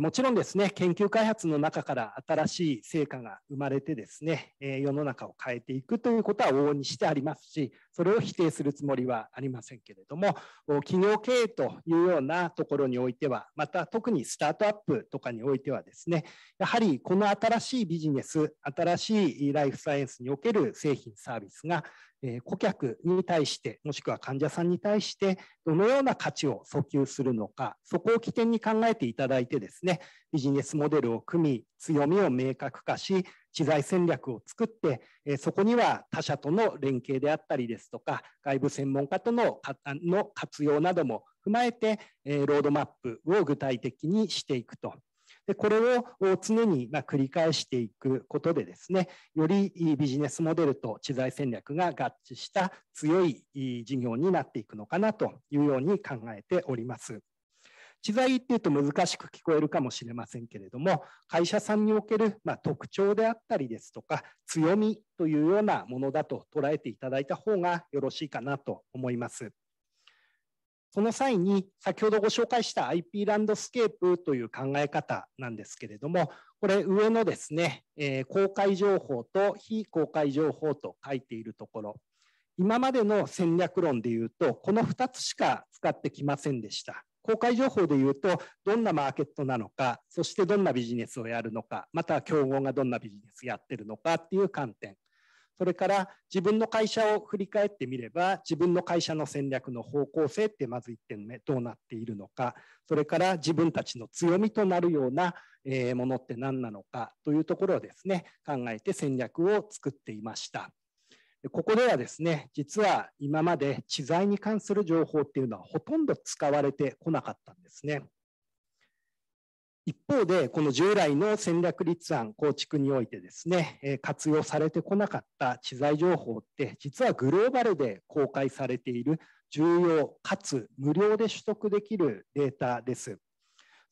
もちろんですね、研究開発の中から新しい成果が生まれてですね、世の中を変えていくということは往々にしてありますし、それを否定するつもりはありませんけれども、企業経営というようなところにおいては、また特にスタートアップとかにおいてはですね、やはりこの新しいビジネス、新しいライフサイエンスにおける製品サービスが顧客に対して、もしくは患者さんに対して、どのような価値を訴求するのか、そこを起点に考えていただいてですねですね、ビジネスモデルを組み、強みを明確化し、知財戦略を作って、えそこには他社との連携であったりですとか、外部専門家とのの活用なども踏まえて、えロードマップを具体的にしていくと。でこれを常にま繰り返していくことでですね、よりビジネスモデルと知財戦略が合致した強い事業になっていくのかなというように考えております。知財っていうと難しく聞こえるかもしれませんけれども、会社さんにおける、ま特徴であったりですとか、強みというようなものだと捉えていただいた方がよろしいかなと思います。その際に、先ほどご紹介した IP ランドスケープという考え方なんですけれども、これ上のですね、え公開情報と非公開情報と書いているところ、今までの戦略論でいうと、この2つしか使ってきませんでした。公開情報でいうと、どんなマーケットなのか、そしてどんなビジネスをやるのか、また競合がどんなビジネスやってるのかっていう観点。それから自分の会社を振り返ってみれば、自分の会社の戦略の方向性ってまず1点目、どうなっているのか、それから自分たちの強みとなるようなものって何なのかというところをですね、考えて戦略を作っていました。ここではですね、実は今まで知財に関する情報っていうのはほとんど使われてこなかったんですね。一方で、この従来の戦略立案構築においてですね、活用されてこなかった知財情報って、実はグローバルで公開されている重要かつ無料で取得できるデータです。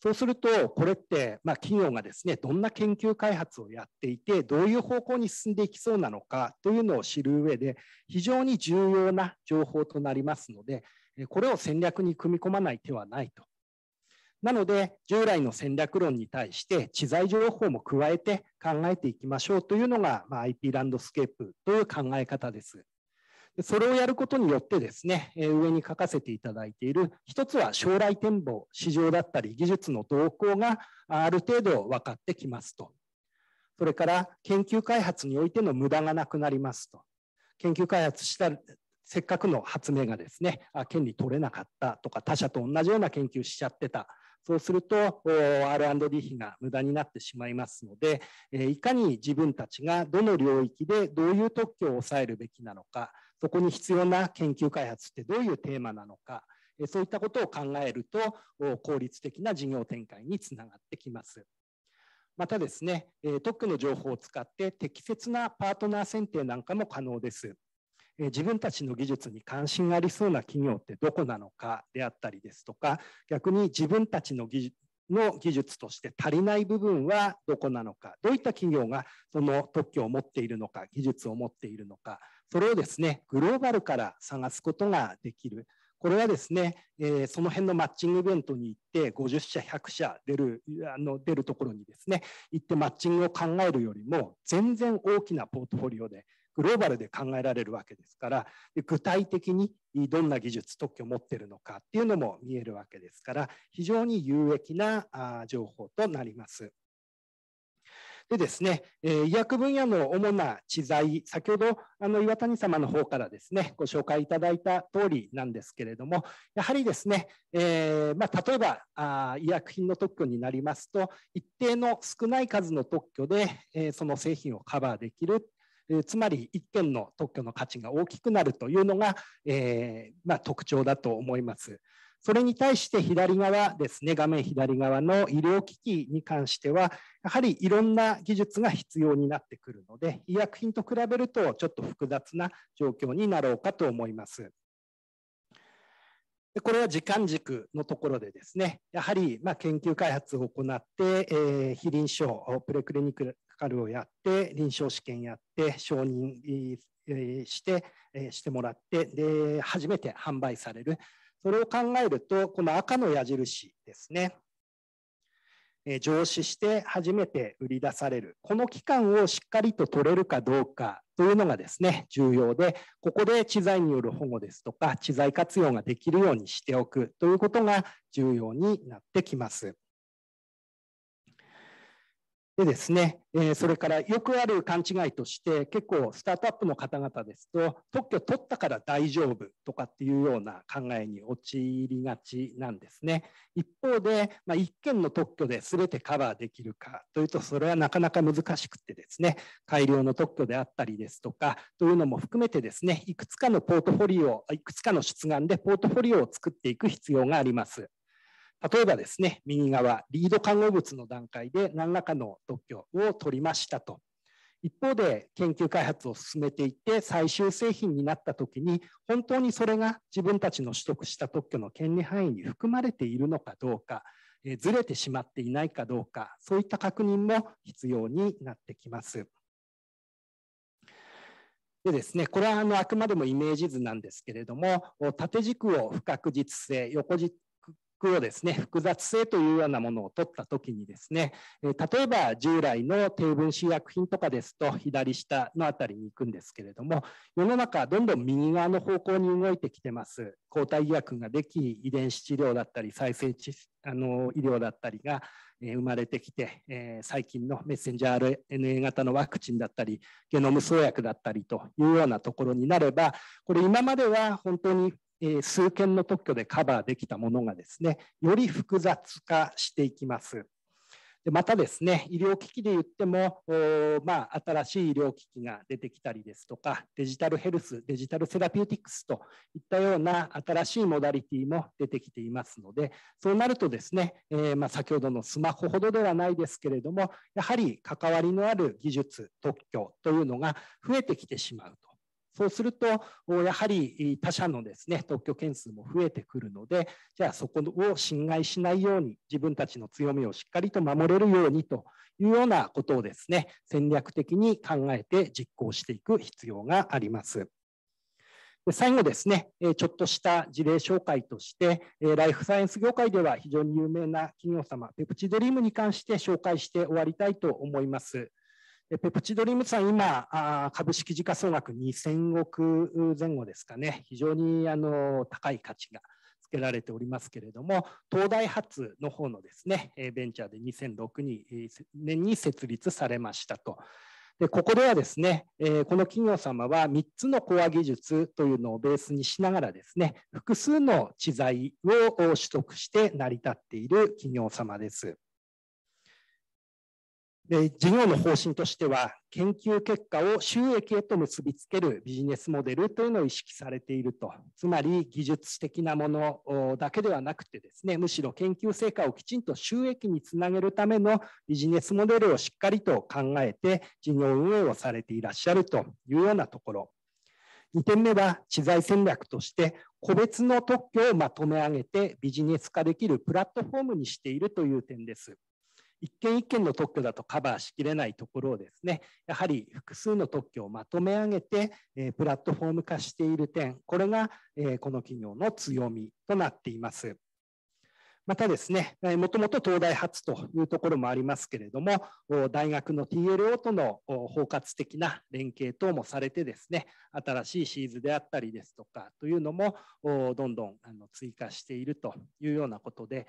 そうすると、これって、まあ、企業がですね、どんな研究開発をやっていて、どういう方向に進んでいきそうなのかというのを知る上で、非常に重要な情報となりますので、これを戦略に組み込まない手はないと。なので、従来の戦略論に対して、知財情報も加えて考えていきましょうというのが、まあ、IP ランドスケープという考え方です。それをやることによってですね、上に書かせていただいている、一つは将来展望、市場だったり技術の動向がある程度分かってきますと。それから研究開発においての無駄がなくなりますと。研究開発したせっかくの発明がですね、権利取れなかったとか、他社と同じような研究しちゃってた。そうすると R&D 費が無駄になってしまいますので、いかに自分たちがどの領域でどういう特許を抑えるべきなのか、そこに必要な研究開発ってどういうテーマなのか、そういったことを考えると、効率的な事業展開につながってきます。またですね、特許の情報を使って適切なパートナー選定なんかも可能です。自分たちの技術に関心がありそうな企業ってどこなのかであったりですとか、逆に自分たちの技術の技術として足りない部分はどこなのか、どういった企業がその特許を持っているのか、技術を持っているのか、それをですね、グローバルから探すことができる。これはですね、えー、その辺のマッチングイベントに行って50社100社出るあの出るところにですね行ってマッチングを考えるよりも全然大きなポートフォリオでグローバルで考えられるわけですから具体的にどんな技術特許を持ってるのかっていうのも見えるわけですから非常に有益な情報となります。でですね、え医薬分野の主な知財、先ほどあの岩谷様の方からですね、ご紹介いただいた通りなんですけれども、やはりですね、えー、まあ、例えばあ医薬品の特許になりますと、一定の少ない数の特許で、えー、その製品をカバーできる。つまり1件の特許の価値が大きくなるというのが、えー、まあ、特徴だと思います。それに対して左側ですね、画面左側の医療機器に関しては、やはりいろんな技術が必要になってくるので、医薬品と比べるとちょっと複雑な状況になろうかと思います。でこれは時間軸のところでですね、やはりま研究開発を行って、えー、非臨床、プレクリニカルをやって、臨床試験やって、承認して、してもらってで、初めて販売されるそれを考えると、この赤の矢印ですね。え上司して初めて売り出される。この期間をしっかりと取れるかどうかというのがですね、重要で、ここで知財による保護ですとか、知財活用ができるようにしておくということが重要になってきます。でですね、えそれからよくある勘違いとして、結構スタートアップの方々ですと、特許取ったから大丈夫とかっていうような考えに陥りがちなんですね。一方で、まあ、1件の特許で全てカバーできるかというと、それはなかなか難しくてですね、改良の特許であったりですとか、というのも含めてですね、いくつかのポートフォリオ、いくつかの出願でポートフォリオを作っていく必要があります。例えばですね、右側、リード看護物の段階で何らかの特許を取りましたと。一方で研究開発を進めていって最終製品になった時に本当にそれが自分たちの取得した特許の権利範囲に含まれているのかどうか、えずれてしまっていないかどうか、そういった確認も必要になってきます。でですね、これはあのあくまでもイメージ図なんですけれども、縦軸を不確実性、横軸をですね、複雑性というようなものを取った時にですね、例えば従来の低分子医薬品とかですと、左下の辺りに行くんですけれども、世の中どんどん右側の方向に動いてきてます。抗体医薬ができ、遺伝子治療だったり、再生あの医療だったりが生まれてきて、え最近のメッセンジャー RNA 型のワクチンだったり、ゲノム創薬だったりというようなところになれば、これ今までは本当にえ数件の特許でカバーできたものがですね、より複雑化していきます。でまたですね、医療機器で言っても、まあ、新しい医療機器が出てきたりですとか、デジタルヘルス、デジタルセラピューティクスといったような新しいモダリティも出てきていますので、そうなるとですね、えー、まあ、先ほどのスマホほどではないですけれども、やはり関わりのある技術、特許というのが増えてきてしまうと。そうすると、やはり他社のですね、特許件数も増えてくるので、じゃあそこを侵害しないように、自分たちの強みをしっかりと守れるようにというようなことをですね、戦略的に考えて実行していく必要があります。で最後ですね、ちょっとした事例紹介として、ライフサイエンス業界では非常に有名な企業様、ペプチドリームに関して紹介して終わりたいと思います。ペプチドリームさん、今、株式時価総額2000億前後ですかね、非常にあの高い価値がつけられておりますけれども、東大発の方のですね、ベンチャーで2006年に設立されましたと。でここではですね、えこの企業様は3つのコア技術というのをベースにしながらですね、複数の知財を取得して成り立っている企業様です。事業の方針としては研究結果を収益へと結びつけるビジネスモデルというのを意識されているとつまり技術的なものだけではなくてですねむしろ研究成果をきちんと収益につなげるためのビジネスモデルをしっかりと考えて事業運営をされていらっしゃるというようなところ2点目は知財戦略として個別の特許をまとめ上げてビジネス化できるプラットフォームにしているという点です。一件一件の特許だとカバーしきれないところをですねやはり複数の特許をまとめ上げて、えー、プラットフォーム化している点これが、えー、この企業の強みとなっています。またですね、もともと東大発というところもありますけれども、大学の TLO との包括的な連携等もされてですね、新しいシーズであったりですとかというのもどんどん追加しているというようなことで、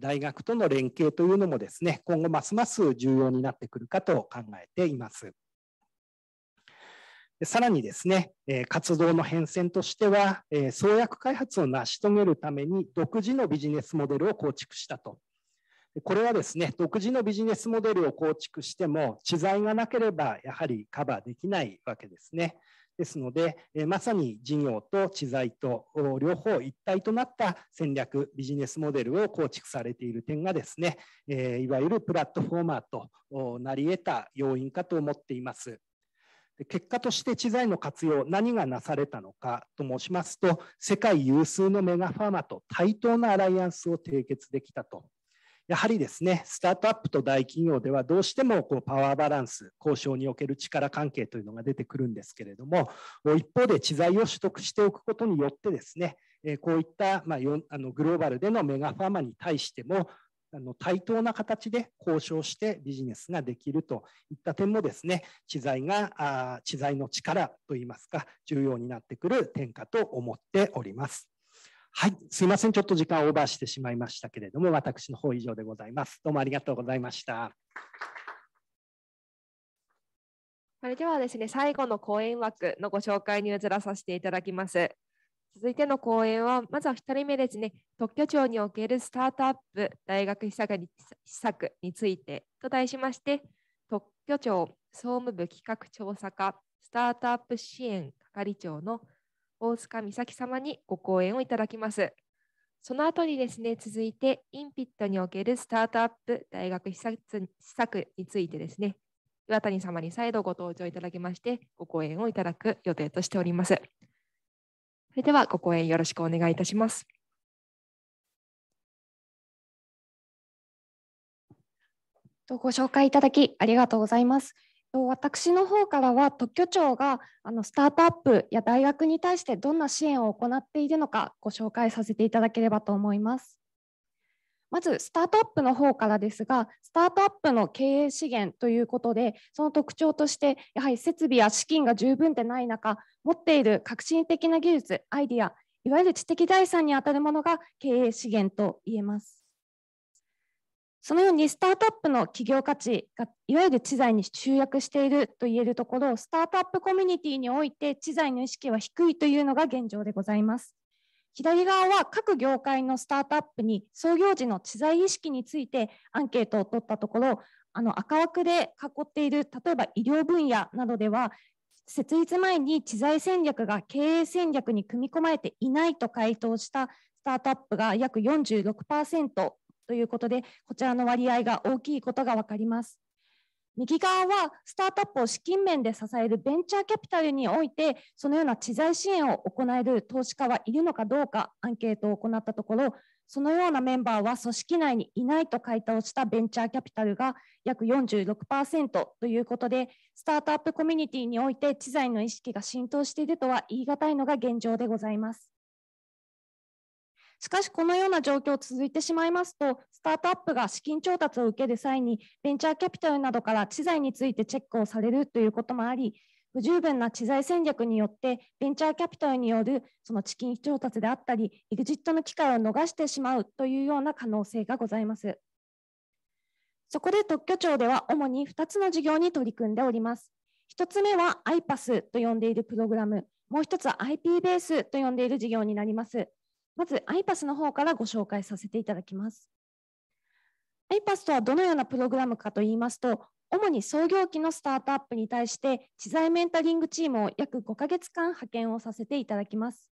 大学との連携というのもですね、今後ますます重要になってくるかと考えています。さらにですね、活動の変遷としては、創薬開発を成し遂げるために独自のビジネスモデルを構築したと。これはですね、独自のビジネスモデルを構築しても、知財がなければやはりカバーできないわけですね。ですので、まさに事業と知財と両方一体となった戦略、ビジネスモデルを構築されている点がですね、いわゆるプラットフォーマーとなり得た要因かと思っています。で結果として知財の活用何がなされたのかと申しますと世界有数のメガファーマと対等なアライアンスを締結できたとやはりですねスタートアップと大企業ではどうしてもこうパワーバランス交渉における力関係というのが出てくるんですけれども一方で知財を取得しておくことによってですねこういった、まあ、あのグローバルでのメガファーマに対してもあの対等な形で交渉してビジネスができるといった点もですね知財が知財の力といいますか重要になってくる点かと思っております。はい、すいません、ちょっと時間をオーバーしてしまいましたけれども、私の方以上でございます。どうもありがとうございました。それではですね、最後の講演枠のご紹介に移らさせていただきます。続いての講演は、まずは2人目ですね、特許庁におけるスタートアップ大学施策についてと題しまして、特許庁総務部企画調査課スタートアップ支援係長の大塚美咲様にご講演をいただきます。その後にですね、続いて、インピットにおけるスタートアップ大学施策についてですね、岩谷様に再度ご登場いただきまして、ご講演をいただく予定としております。それでは、ご講演よろしくお願いいたします。ご紹介いただきありがとうございます。私の方からは特許庁があのスタートアップや大学に対してどんな支援を行っているのかご紹介させていただければと思います。まずスタートアップの方からですが、スタートアップの経営資源ということで、その特徴として、やはり設備や資金が十分でない中、持っている革新的な技術、アイディア、いわゆる知的財産にあたるものが経営資源と言えます。そのようにスタートアップの企業価値がいわゆる知財に集約しているといえるところ、スタートアップコミュニティにおいて知財の意識は低いというのが現状でございます。左側は各業界のスタートアップに創業時の知財意識についてアンケートを取ったところあの赤枠で囲っている例えば医療分野などでは設立前に知財戦略が経営戦略に組み込まれていないと回答したスタートアップが約46%ということでこちらの割合が大きいことが分かります。右側はスタートアップを資金面で支えるベンチャーキャピタルにおいてそのような知財支援を行える投資家はいるのかどうかアンケートを行ったところそのようなメンバーは組織内にいないと回答したベンチャーキャピタルが約46%ということでスタートアップコミュニティにおいて知財の意識が浸透しているとは言い難いのが現状でございます。しかし、このような状況続いてしまいますと、スタートアップが資金調達を受ける際に、ベンチャーキャピタルなどから知財についてチェックをされるということもあり、不十分な知財戦略によって、ベンチャーキャピタルによるその資金調達であったり、エグジットの機会を逃してしまうというような可能性がございます。そこで特許庁では主に2つの事業に取り組んでおります。1つ目は iPass と呼んでいるプログラム、もう1つは IP ベースと呼んでいる事業になります。まず iPass の方からご紹介させていただきます。iPass とはどのようなプログラムかといいますと、主に創業期のスタートアップに対して知財メンタリングチームを約5ヶ月間派遣をさせていただきます。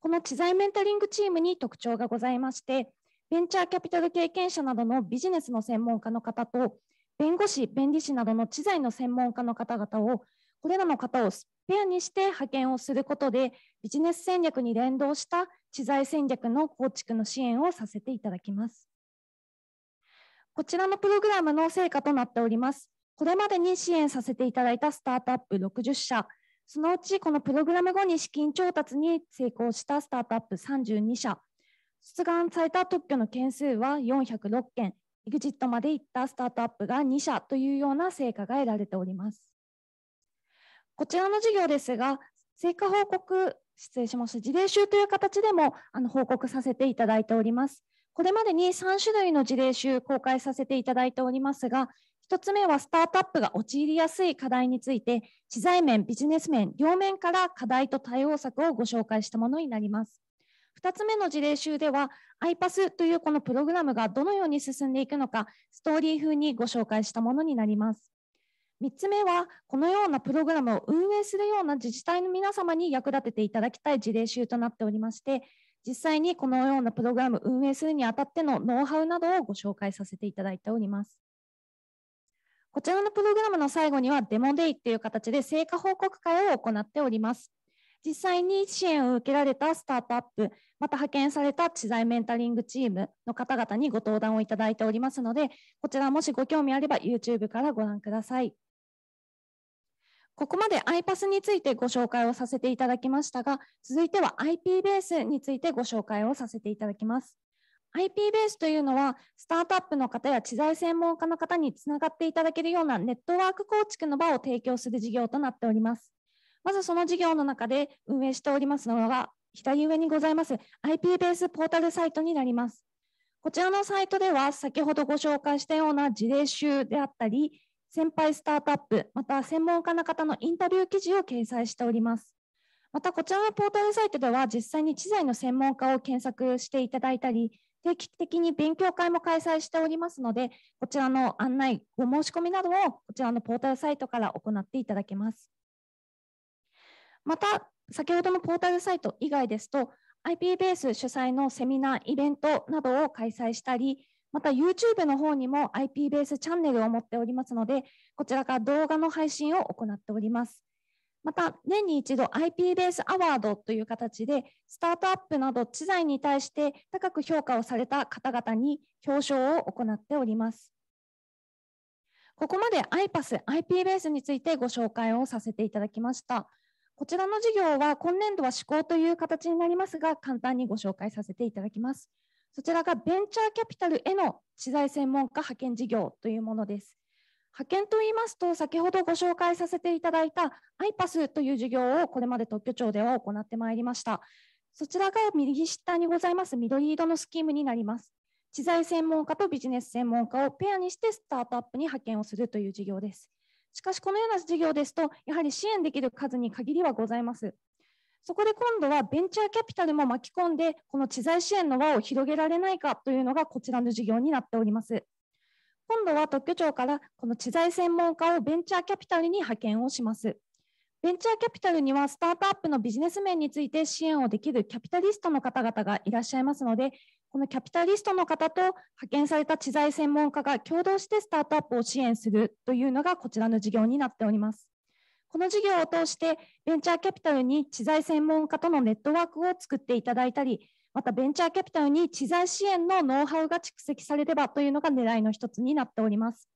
この知財メンタリングチームに特徴がございまして、ベンチャーキャピタル経験者などのビジネスの専門家の方と、弁護士、弁理士などの知財の専門家の方々をこれらの方をスペアにして派遣をすることで、ビジネス戦略に連動した知財戦略の構築の支援をさせていただきます。こちらのプログラムの成果となっております。これまでに支援させていただいたスタートアップ60社、そのうちこのプログラム後に資金調達に成功したスタートアップ32社、出願された特許の件数は406件、EXIT まで行ったスタートアップが2社というような成果が得られております。こちらの授業ですが、成果報告、失礼しました、事例集という形でもあの報告させていただいております。これまでに3種類の事例集公開させていただいておりますが、1つ目はスタートアップが陥りやすい課題について、知財面、ビジネス面、両面から課題と対応策をご紹介したものになります。2つ目の事例集では、iPass というこのプログラムがどのように進んでいくのか、ストーリー風にご紹介したものになります。3つ目は、このようなプログラムを運営するような自治体の皆様に役立てていただきたい事例集となっておりまして、実際にこのようなプログラム運営するにあたってのノウハウなどをご紹介させていただいております。こちらのプログラムの最後にはデモデイという形で成果報告会を行っております。実際に支援を受けられたスタートアップ、また派遣された知財メンタリングチームの方々にご登壇をいただいておりますので、こちらもしご興味あれば YouTube からご覧ください。ここまで iPass についてご紹介をさせていただきましたが、続いては IP ベースについてご紹介をさせていただきます。IP ベースというのは、スタートアップの方や知財専門家の方につながっていただけるようなネットワーク構築の場を提供する事業となっております。まずその事業の中で運営しておりますのは、左上にございます IP ベースポータルサイトになります。こちらのサイトでは、先ほどご紹介したような事例集であったり、先輩スタートアップ、また専門家の方のインタビュー記事を掲載しております。また、こちらのポータルサイトでは、実際に知財の専門家を検索していただいたり、定期的に勉強会も開催しておりますので、こちらの案内、ご申し込みなどをこちらのポータルサイトから行っていただけます。また、先ほどのポータルサイト以外ですと、IP ベース主催のセミナー、イベントなどを開催したり、また YouTube の方にも IP ベースチャンネルを持っておりますので、こちらから動画の配信を行っております。また、年に一度 IP ベースアワードという形で、スタートアップなど知財に対して高く評価をされた方々に表彰を行っております。ここまで iPass、IP ベースについてご紹介をさせていただきました。こちらの授業は今年度は試行という形になりますが、簡単にご紹介させていただきます。そちらがベンチャーキャピタルへの知財専門家派遣事業というものです。派遣といいますと、先ほどご紹介させていただいた iPass という事業をこれまで特許庁では行ってまいりました。そちらが右下にございます緑色のスキームになります。知財専門家とビジネス専門家をペアにしてスタートアップに派遣をするという事業です。しかし、このような事業ですと、やはり支援できる数に限りはございます。そこで今度はベンチャーキャピタルも巻き込んで、この知財支援の輪を広げられないかというのがこちらの事業になっております。今度は特許庁からこの知財専門家をベンチャーキャピタルに派遣をします。ベンチャーキャピタルにはスタートアップのビジネス面について支援をできるキャピタリストの方々がいらっしゃいますので、このキャピタリストの方と派遣された知財専門家が共同してスタートアップを支援するというのがこちらの事業になっております。この事業を通してベンチャーキャピタルに知財専門家とのネットワークを作っていただいたり、またベンチャーキャピタルに知財支援のノウハウが蓄積されればというのが狙いの一つになっております。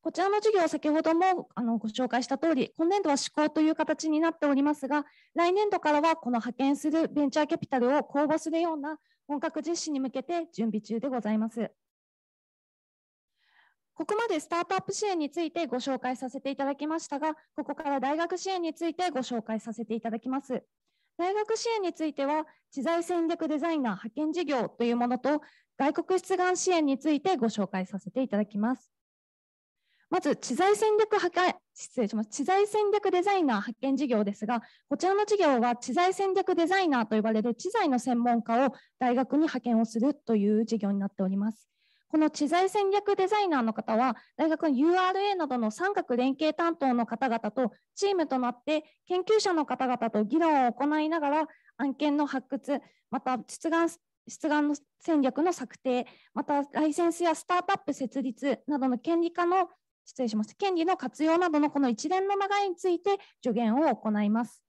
こちらの授業、は先ほどもあのご紹介した通り、今年度は施行という形になっておりますが、来年度からはこの派遣するベンチャーキャピタルを公募するような本格実施に向けて準備中でございます。ここまでスタートアップ支援についてご紹介させていただきましたが、ここから大学支援についてご紹介させていただきます。大学支援については、知財戦略デザイナー派遣事業というものと、外国出願支援についてご紹介させていただきます。まず、知財戦略派遣、失礼します。知財戦略デザイナー派遣事業ですが、こちらの事業は知財戦略デザイナーと呼ばれる知財の専門家を大学に派遣をするという事業になっております。この知財戦略デザイナーの方は、大学の URA などの三角連携担当の方々とチームとなって、研究者の方々と議論を行いながら、案件の発掘、また出願出願の戦略の策定、またライセンスやスタートアップ設立などの権利化の、失礼します、権利の活用などのこの一連の流れについて助言を行います。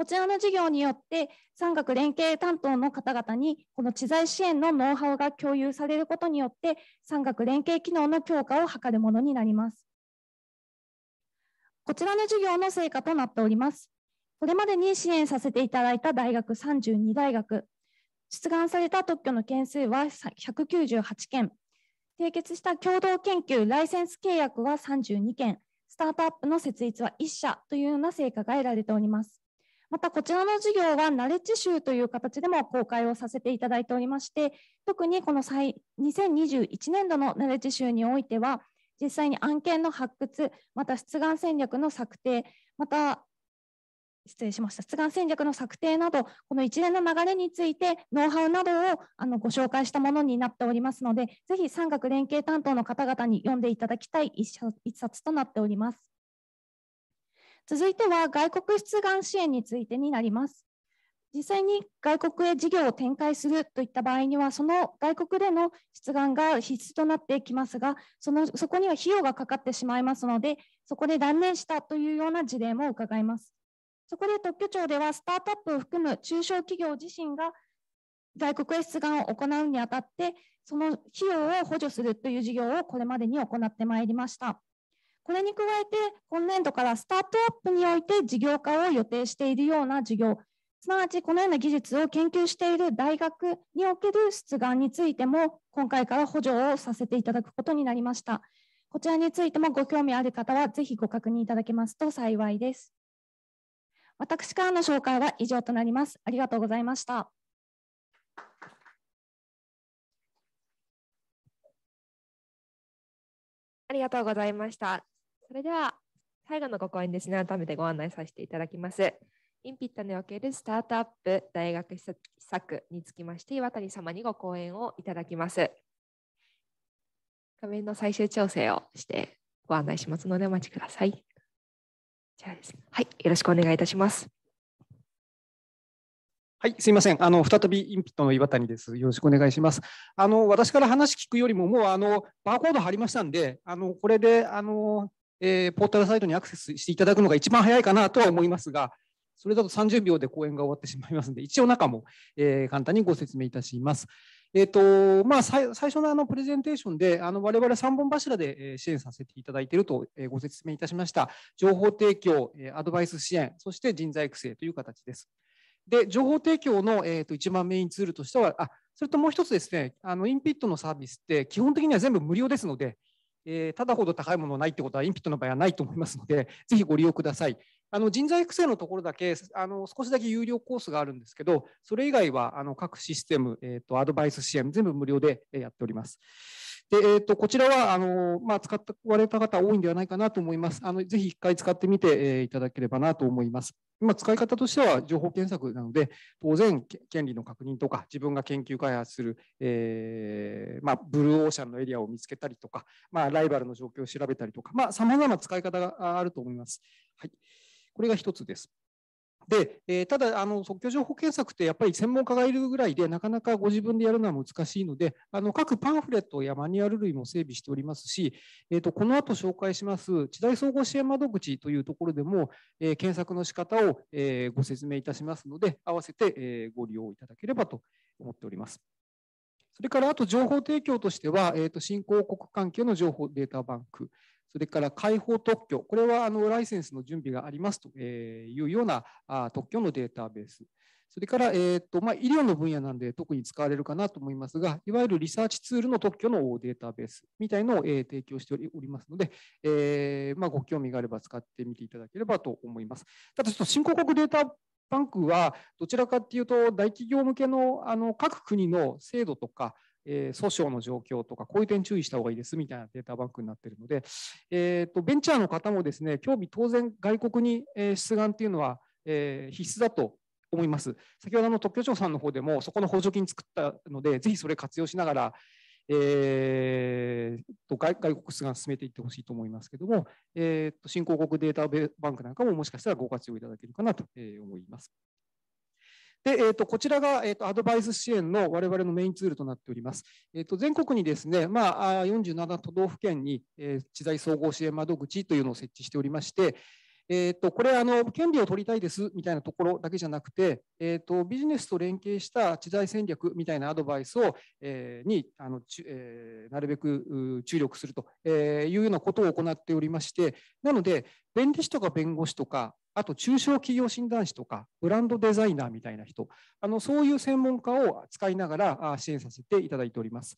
こちらの事業によって産学連携担当の方々にこの知財支援のノウハウが共有されることによって産学連携機能の強化を図るものになります。こちらの事業の成果となっております。これまでに支援させていただいた大学32大学、出願された特許の件数は198件、締結した共同研究ライセンス契約は32件、スタートアップの設立は1社というような成果が得られております。またこちらの授業はナレッジ集という形でも公開をさせていただいておりまして特にこの2021年度のナレッジ集においては実際に案件の発掘また出願戦略の策定また失礼しました出願戦略の策定などこの一連の流れについてノウハウなどをあのご紹介したものになっておりますのでぜひ産学連携担当の方々に読んでいただきたい一冊となっております。続いては外国出願支援についてになります。実際に外国へ事業を展開するといった場合には、その外国での出願が必須となってきますが、そのそこには費用がかかってしまいますので、そこで断念したというような事例も伺います。そこで特許庁では、スタートアップを含む中小企業自身が外国へ出願を行うにあたって、その費用を補助するという事業をこれまでに行ってまいりました。これに加えて、今年度からスタートアップにおいて事業化を予定しているような事業、すなわちこのような技術を研究している大学における出願についても、今回から補助をさせていただくことになりました。こちらについてもご興味ある方は、ぜひご確認いただけますと幸いです。私からの紹介は以上となります。ありがとうございました。ありがとうございました。それでは最後のご講演ですね、改めてご案内させていただきます。インピットにおけるスタートアップ大学施策につきまして、岩谷様にご講演をいただきます。画面の最終調整をしてご案内しますのでお待ちください。じゃあですはい、よろしくお願いいたします。はい、すみません。あの再びインピットの岩谷です。よろしくお願いします。あの私から話聞くよりももうあのバーコード貼りましたんで、あのこれであのえー、ポータルサイトにアクセスしていただくのが一番早いかなとは思いますが、それだと30秒で講演が終わってしまいますので、一応中も、えー、簡単にご説明いたします。えっ、ー、とまあ、最初のあのプレゼンテーションであの我々3本柱で支援させていただいているとご説明いたしました情報提供、アドバイス支援、そして人材育成という形です。で情報提供の、えー、と一番メインツールとしてはあそれともう一つですねあのインピットのサービスって基本的には全部無料ですのでえー、ただほど高いものないってことはインピットの場合はないと思いますので、ぜひご利用ください。あの人材育成のところだけあの少しだけ有料コースがあるんですけど、それ以外はあの各システム、えーと、アドバイス支援、全部無料でやっております。で、えーと、こちらはあの、まあ、使われた方多いんではないかなと思います。あのぜひ一回使ってみて、えー、いただければなと思います。今、使い方としては情報検索なので、当然、権利の確認とか、自分が研究開発する、えー、まあ、ブルーオーシャンのエリアを見つけたりとか、まあ、ライバルの状況を調べたりとか、さまざ、ま使い方があると思います。はい、これが一つです。で、えー、ただあの即興情報検索ってやっぱり専門家がいるぐらいでなかなかご自分でやるのは難しいのであの各パンフレットやマニュアル類も整備しておりますし、えーと、とこの後紹介します地代総合支援窓口というところでも、えー、検索の仕方を、えー、ご説明いたしますので合わせて、えー、ご利用いただければと思っております。それからあと情報提供としては、えーと新興国関係の情報データバンク、それから開放特許、これはあのライセンスの準備がありますというような特許のデータベース。それから、えーとまあ、医療の分野なんで特に使われるかなと思いますが、いわゆるリサーチツールの特許のデータベースみたいのを、えー、提供しておりますので、えー、まあ、ご興味があれば使ってみていただければと思います。ただちょっと新興国データバンクはどちらかっていうと大企業向けのあの各国の制度とかえー、訴訟の状況とか、こういう点注意した方がいいですみたいなデータバンクになっているので、えーと、ベンチャーの方もですね、興味当然、外国に出願っていうのは、えー、必須だと思います。先ほどの特許庁さんの方でも、そこの補助金作ったので、ぜひそれ活用しながら、えーと、外国出願進めていってほしいと思いますけども、えーと、と新興国データバンクなんかももしかしたらご活用いただけるかなと思います。で、えー、とこちらが、えー、とアドバイス支援の我々のメインツールとなっております。えー、と全国にですね、まあ、47都道府県に、えー、知財総合支援窓口というのを設置しておりまして、えー、とこれあの、権利を取りたいですみたいなところだけじゃなくて、えー、とビジネスと連携した知財戦略みたいなアドバイスを、えー、にあの、えー、なるべく注力するというようなことを行っておりまして、なので、弁理士とか弁護士とか、あと中小企業診断士とかブランドデザイナーみたいな人、あのそういう専門家を使いながら支援させていただいております。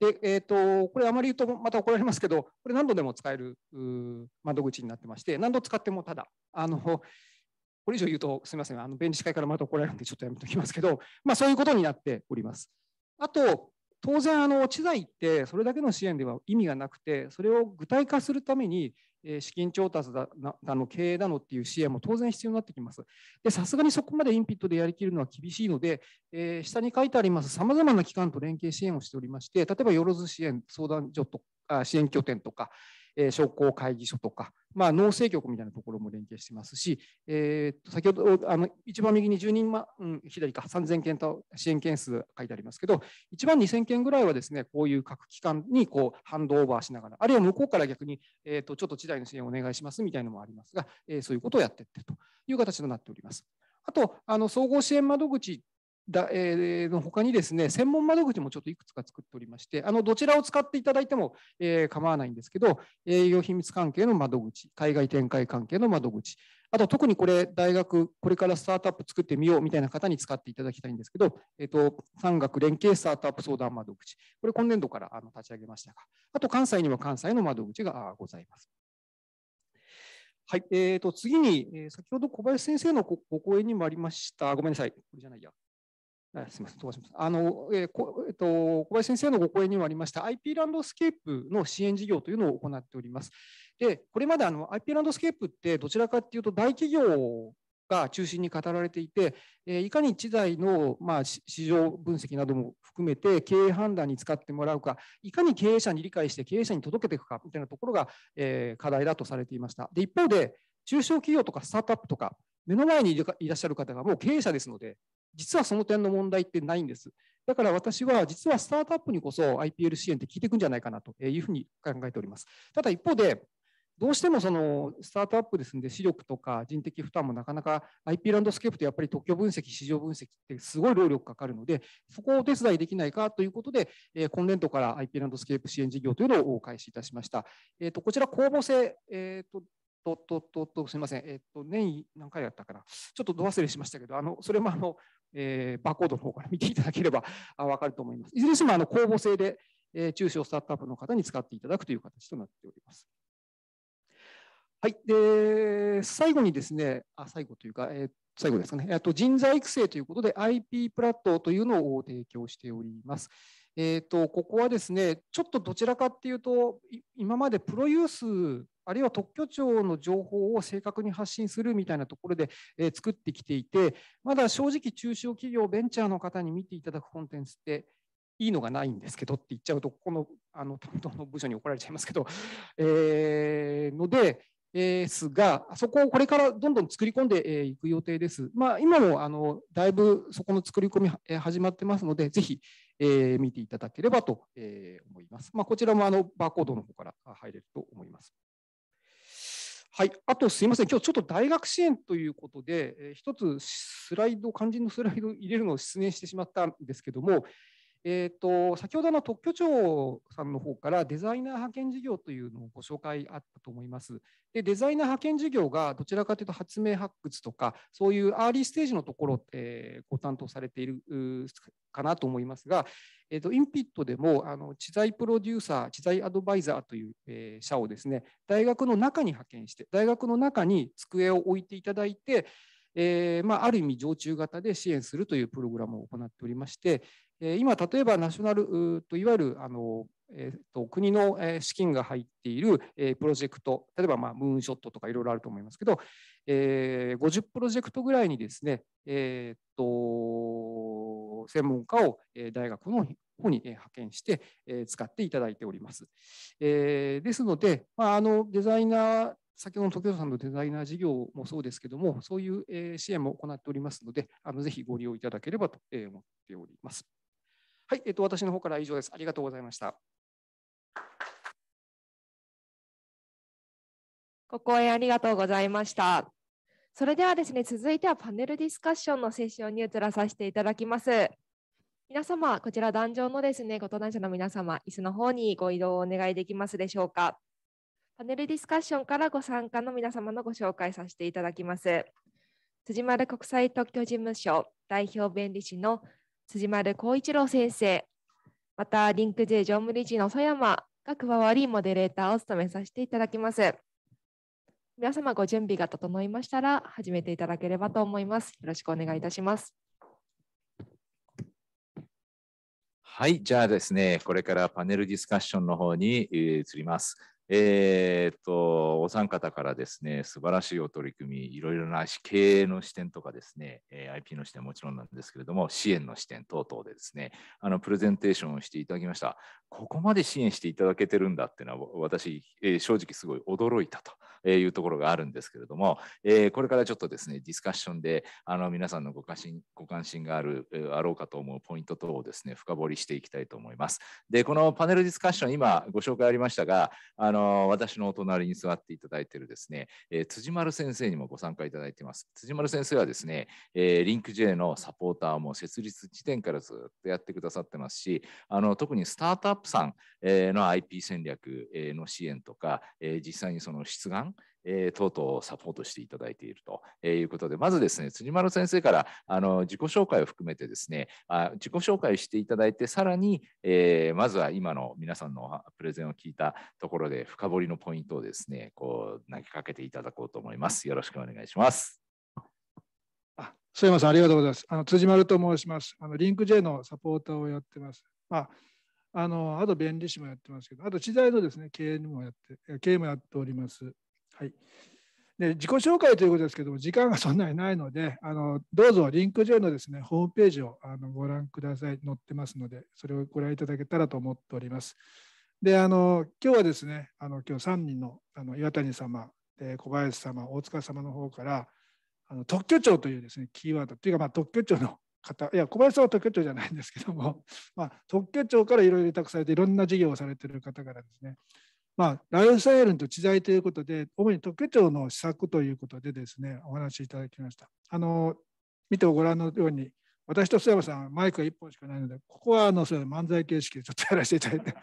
でえーと、これ、あまり言うとまた怒られますけど、これ、何度でも使える窓口になってまして、何度使ってもただ、あのこれ以上言うと、すみません、あの弁理士会からまた怒られるんで、ちょっとやめておきますけど、まあ、そういうことになっております。あと、当然あの知財ってそれだけの支援では意味がなくてそれを具体化するために資金調達だだの経営だのっていう支援も当然必要になってきます。さすがにそこまでインピットでやりきるのは厳しいので、えー、下に書いてありますさまざまな機関と連携支援をしておりまして例えばよろず支援相談所とか支援拠点とか、えー、商工会議所とか、まあ、農政局みたいなところも連携してますし、えー、と先ほどあの一番右に10人、まうん、左か3000件と支援件数書いてありますけど一番2000件ぐらいはですねこういう各機関にこうハンドオーバーしながらあるいは向こうから逆に、えー、とちょっと地代の支援をお願いしますみたいなのもありますが、えー、そういうことをやっていってるという形となっております。あとあの総合支援窓口だ、えー、の他にですね、専門窓口もちょっといくつか作っておりまして、あのどちらを使っていただいても、えー、構わないんですけど、営業秘密関係の窓口、海外展開関係の窓口、あと特にこれ、大学、これからスタートアップ作ってみようみたいな方に使っていただきたいんですけど、えーと、産学連携スタートアップ相談窓口、これ今年度からあの立ち上げましたが、あと関西には関西の窓口がございます。はい、えーと、と次に、えー、先ほど小林先生のご講演にもありました、ごめんなさい、これじゃないや。すみません、飛ばします。あの、えーこえっと、小林先生のご講演にもありました IP ランドスケープの支援事業というのを行っております。で、これまであの IP ランドスケープってどちらかっていうと大企業が中心に語られていて、えいかに1台の、まあ、市場分析なども含めて経営判断に使ってもらうか、いかに経営者に理解して経営者に届けていくかみたいなところが、え課題だとされていました。で、一方で中小企業とかスタートアップとか目の前にいらっしゃる方がもう経営者ですので、実はその点の問題ってないんです。だから私は、実はスタートアップにこそ IPL 支援って聞いていくんじゃないかなというふうに考えております。ただ一方で、どうしてもそのスタートアップですので、視力とか人的負担もなかなか IP ランドスケープとやっぱり特許分析、市場分析ってすごい労力かかるので、そこをお手伝いできないかということで、今年度から IP ランドスケープ支援事業というのを開始いたしました。えー、とこちら、公募制、えーとと、と、と、と、すみません。えっ、と、年何回やったかな。ちょっと度忘れしましたけど、あの、それもあの、えー、バーコードの方から見ていただければあ分かると思います。いずれにしても、あの、公募制で、えー、中小スタートアップの方に使っていただくという形となっております。はい。で、最後にですね、あ、最後というか、えー、最後ですかね。と人材育成ということで IP プラットというのを提供しております。えっ、ー、と、ここはですね、ちょっとどちらかっていうと、今までプロユースあるいは特許庁の情報を正確に発信するみたいなところで、え作ってきていて、まだ正直、中小企業、ベンチャーの方に見ていただくコンテンツっていいのがないんですけどって言っちゃうと、このあの担当の部署に怒られちゃいますけど、えー、ので、ですが、そこをこれからどんどん作り込んでいく予定です。まあ、今もあのだいぶそこの作り込み始まってますので、ぜひ、え見ていただければと思います。まあ、こちらもあのバーコードの方から入れると思います。はい、あとすいません、今日ちょっと大学支援ということで、えー、一つスライド、肝心のスライドを入れるのを失念してしまったんですけども、えーと、先ほどの特許庁さんの方からデザイナー派遣事業というのをご紹介あったと思います。でデザイナー派遣事業がどちらかというと発明発掘とかそういうアーリーステージのところ、えー、ご担当されているかなと思いますが、えーと、とインピットでもあの知財プロデューサー知財アドバイザーという、えー、社をですね大学の中に派遣して大学の中に机を置いていただいてえーまあ、ある意味、常駐型で支援するというプログラムを行っておりまして、今、例えばナショナルといわゆるあの、えー、と国の資金が入っているプロジェクト、例えば、まあ、ムーンショットとかいろいろあると思いますけど、えー、50プロジェクトぐらいにですね、えー、と専門家を大学の方に派遣して使っていただいております。えー、ですので、まあ、あのデザイナー先ほどの時田さんのデザイナー事業もそうですけども、そういう支援も行っておりますので、あのぜひご利用いただければと思っております。はい、えっと、私の方から以上です。ありがとうございました。ご講演ありがとうございました。それではですね、続いてはパネルディスカッションのセッションに移らさせていただきます。皆様、こちら壇上のですね、ご登壇者の皆様、椅子の方にご移動をお願いできますでしょうか。パネルディスカッションからご参加の皆様のご紹介させていただきます。辻丸国際特許事務所代表弁理士の辻丸光一郎先生、またリンク J 常務理事の曽山が加わり、モデレーターを務めさせていただきます。皆様ご準備が整いましたら、始めていただければと思います。よろしくお願いいたします。はい、じゃあですね、これからパネルディスカッションの方に移ります。えー、っと、お三方からですね、素晴らしいお取り組み、いろいろな経営の視点とかですね、え IP の視点もちろんなんですけれども、支援の視点等々でですね、あのプレゼンテーションをしていただきました。ここまで支援していただけてるんだっていうのは、私、えー、正直すごい驚いたと。いうところがあるんですけれども、えー、これからちょっとですね、ディスカッションであの皆さんのご関心ご関心がある、えー、あろうかと思うポイント等をですね、深掘りしていきたいと思います。で、このパネルディスカッション、今ご紹介ありましたが、あの私のお隣に座っていただいているですね、えー、辻丸先生にもご参加いただいています。辻丸先生はですね、えー、リンク J のサポーターも設立時点からずっとやってくださってますし、あの特にスタートアップさんの IP 戦略の支援とか、え実際にその出願えー、とうとうサポートしていただいているとえいうことで、まずですね、辻丸先生からあの自己紹介を含めてですね、あ自己紹介していただいて、さらに、えー、まずは今の皆さんのプレゼンを聞いたところで、深掘りのポイントをですね、こう投げかけていただこうと思います。よろしくお願いします。あ須山さん、ありがとうございます。あの辻丸と申します。あのリンク J のサポーターをやってます。まああのあと、弁理士もやってますけど、あと、知財のですね、経営にもやって、経営もやっております。はい。で自己紹介ということですけども、時間がそんなにないので、あのどうぞリンク上のですねホームページをあのご覧ください、載ってますので、それをご覧いただけたらと思っております。で、あの今日はですね、あの今日3人のあの岩谷様、え小林様、大塚様の方から、あの特許庁というですねキーワードというか、まあ、特許庁の方、いや、小林さんは特許庁じゃないんですけども、まあ、特許庁からいろいろ委託されて、いろんな事業をされている方からですね、まあ、ライフスタイルと知財ということで、主に特許庁の施策ということでですね、お話しいただきました。あの見てご覧のように、私と須山さん、マイクが1本しかないので、ここはあのそれ漫才形式でちょっとやらせていただいて、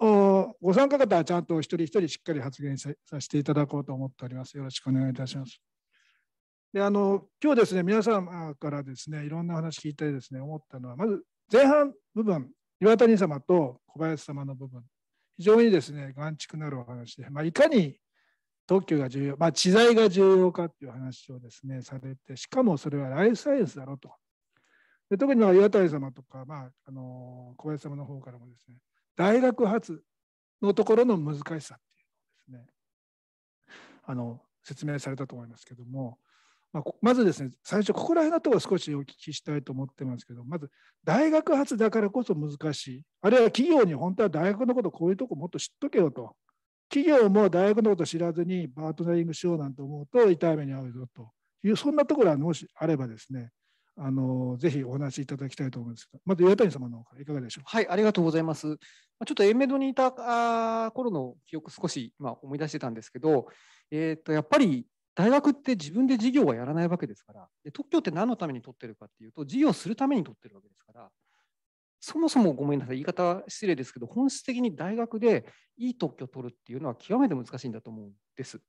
お ご参加方はちゃんと一人一人しっかり発言させていただこうと思っております。よろしくお願いいたします。であの今日ですね、皆様からですね、いろんな話聞いてですね、思ったのは、まず前半部分、岩谷様と小林様の部分非常にですね、眼畜なるお話で、まあ、いかに特許が重要、まあ、知財が重要かっていう話をですね、されて、しかもそれはライフサイエンスだろうと。で特にまあ岩谷様とか、まあ、あの小林様の方からもですね、大学発のところの難しさっていうのをですね、あの説明されたと思いますけども、まあ、まずですね、最初、ここら辺のところ少しお聞きしたいと思ってますけど、まず大学発だからこそ難しい、あるいは企業に本当は大学のこと、こういうとこもっと知っとけよと、企業も大学のこと知らずにパートナリングしようなんて思うと痛い目に遭うぞという、そんなところはもしあればですね、あのぜひお話しいただきたいと思うんですけど、まず岩谷様の方からいかがでしょうはい、ありがとうございます。ちょっとエンメドにいた頃の記憶、少し、まあ、思い出してたんですけど、えーとやっぱり大学って自分で事業はやらないわけですからで特許って何のために取ってるかっていうと事業するために取ってるわけですからそもそもごめんなさい言い方失礼ですけど本質的に大学でいい特許を取るっていうのは極めて難しいんだと思うんです。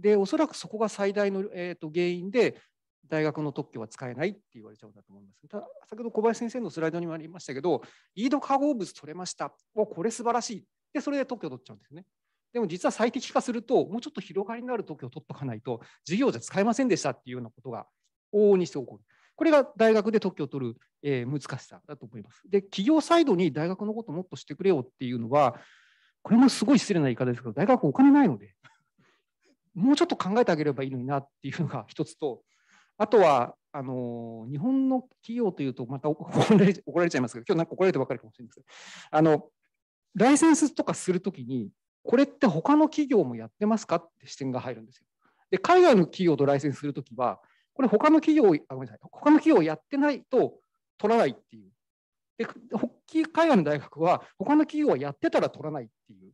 でおそらくそこが最大の、えーと、原因で大学の特許は使えないって言われちゃうんだと思います。ただ先ほど小林先生のスライドにもありましたけどイード化合物取れましたおこれ素晴らしいでそれで特許取っちゃうんですね。でも実は最適化すると、もうちょっと広がりのある時を取っとかないと、授業じゃ使えませんでしたっていうようなことが往々にして起こる。これが大学で特許を取る、えー、難しさだと思います。で、企業サイドに大学のこともっとしてくれよっていうのは、これもすごい失礼な言い方ですけど、大学お金ないので、もうちょっと考えてあげればいいのになっていうのが一つと、あとは、あの日本の企業というと、また 怒られちゃいますけど、今日なんか怒られてばかりかもしれないですけど、あのライセンスとかするときに、これって他の企業もやってますかって視点が入るんですよ。で、海外の企業と来スするときは、これ他の企業、あ、ごめんなさい、他の企業やってないと取らないっていう。で、海外の大学は他の企業はやってたら取らないっていう。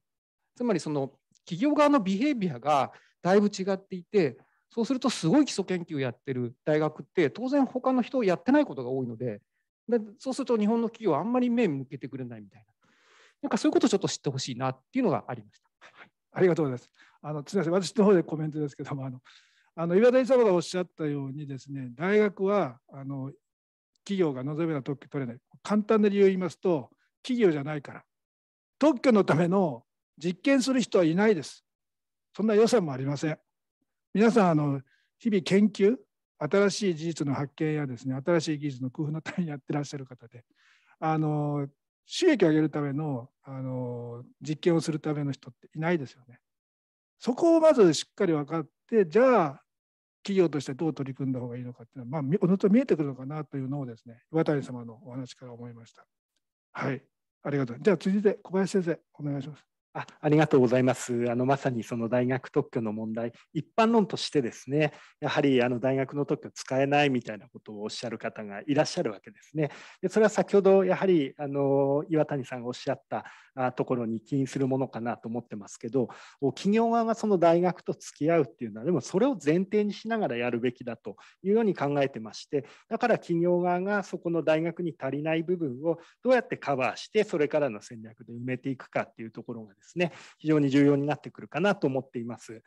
つまりその企業側のビヘイビアがだいぶ違っていて、そうするとすごい基礎研究やってる大学って当然他の人をやってないことが多いので、でそうすると日本の企業はあんまり目向けてくれないみたいな。なんかそういうことをちょっと知ってほしいなっていうのがありました。はい、ありがとうございます。あのすみません、私の方でコメントですけども、あのあの岩谷様がおっしゃったようにですね、大学はあの企業が望めば特許取れない。簡単な理由を言いますと、企業じゃないから。特許のための実験する人はいないです。そんな予算もありません。皆さん、あの日々研究、新しい事実の発見やですね、新しい技術の工夫のためにやってらっしゃる方で、あの収益を上げるためのあの実験をするための人っていないですよね。そこをまずしっかり分かってじゃあ企業としてどう取り組んだ方がいいのかっていうのは、まあ、おのと見えてくるのかなというのをですね渡谷様のお話から思いました。はい、ありがとうじゃあ続いて小林先生お願いします。あありがとうございます。あのまさにその大学特許の問題、一般論としてですね、やはりあの大学の特許使えないみたいなことをおっしゃる方がいらっしゃるわけですね。でそれは先ほどやはりあの岩谷さんがおっしゃったところに起因するものかなと思ってますけど、企業側がその大学と付き合うっていうのは、でもそれを前提にしながらやるべきだというように考えてまして、だから企業側がそこの大学に足りない部分をどうやってカバーして、それからの戦略で埋めていくかっていうところがですねですね、非常に重要になってくるかなと思っています。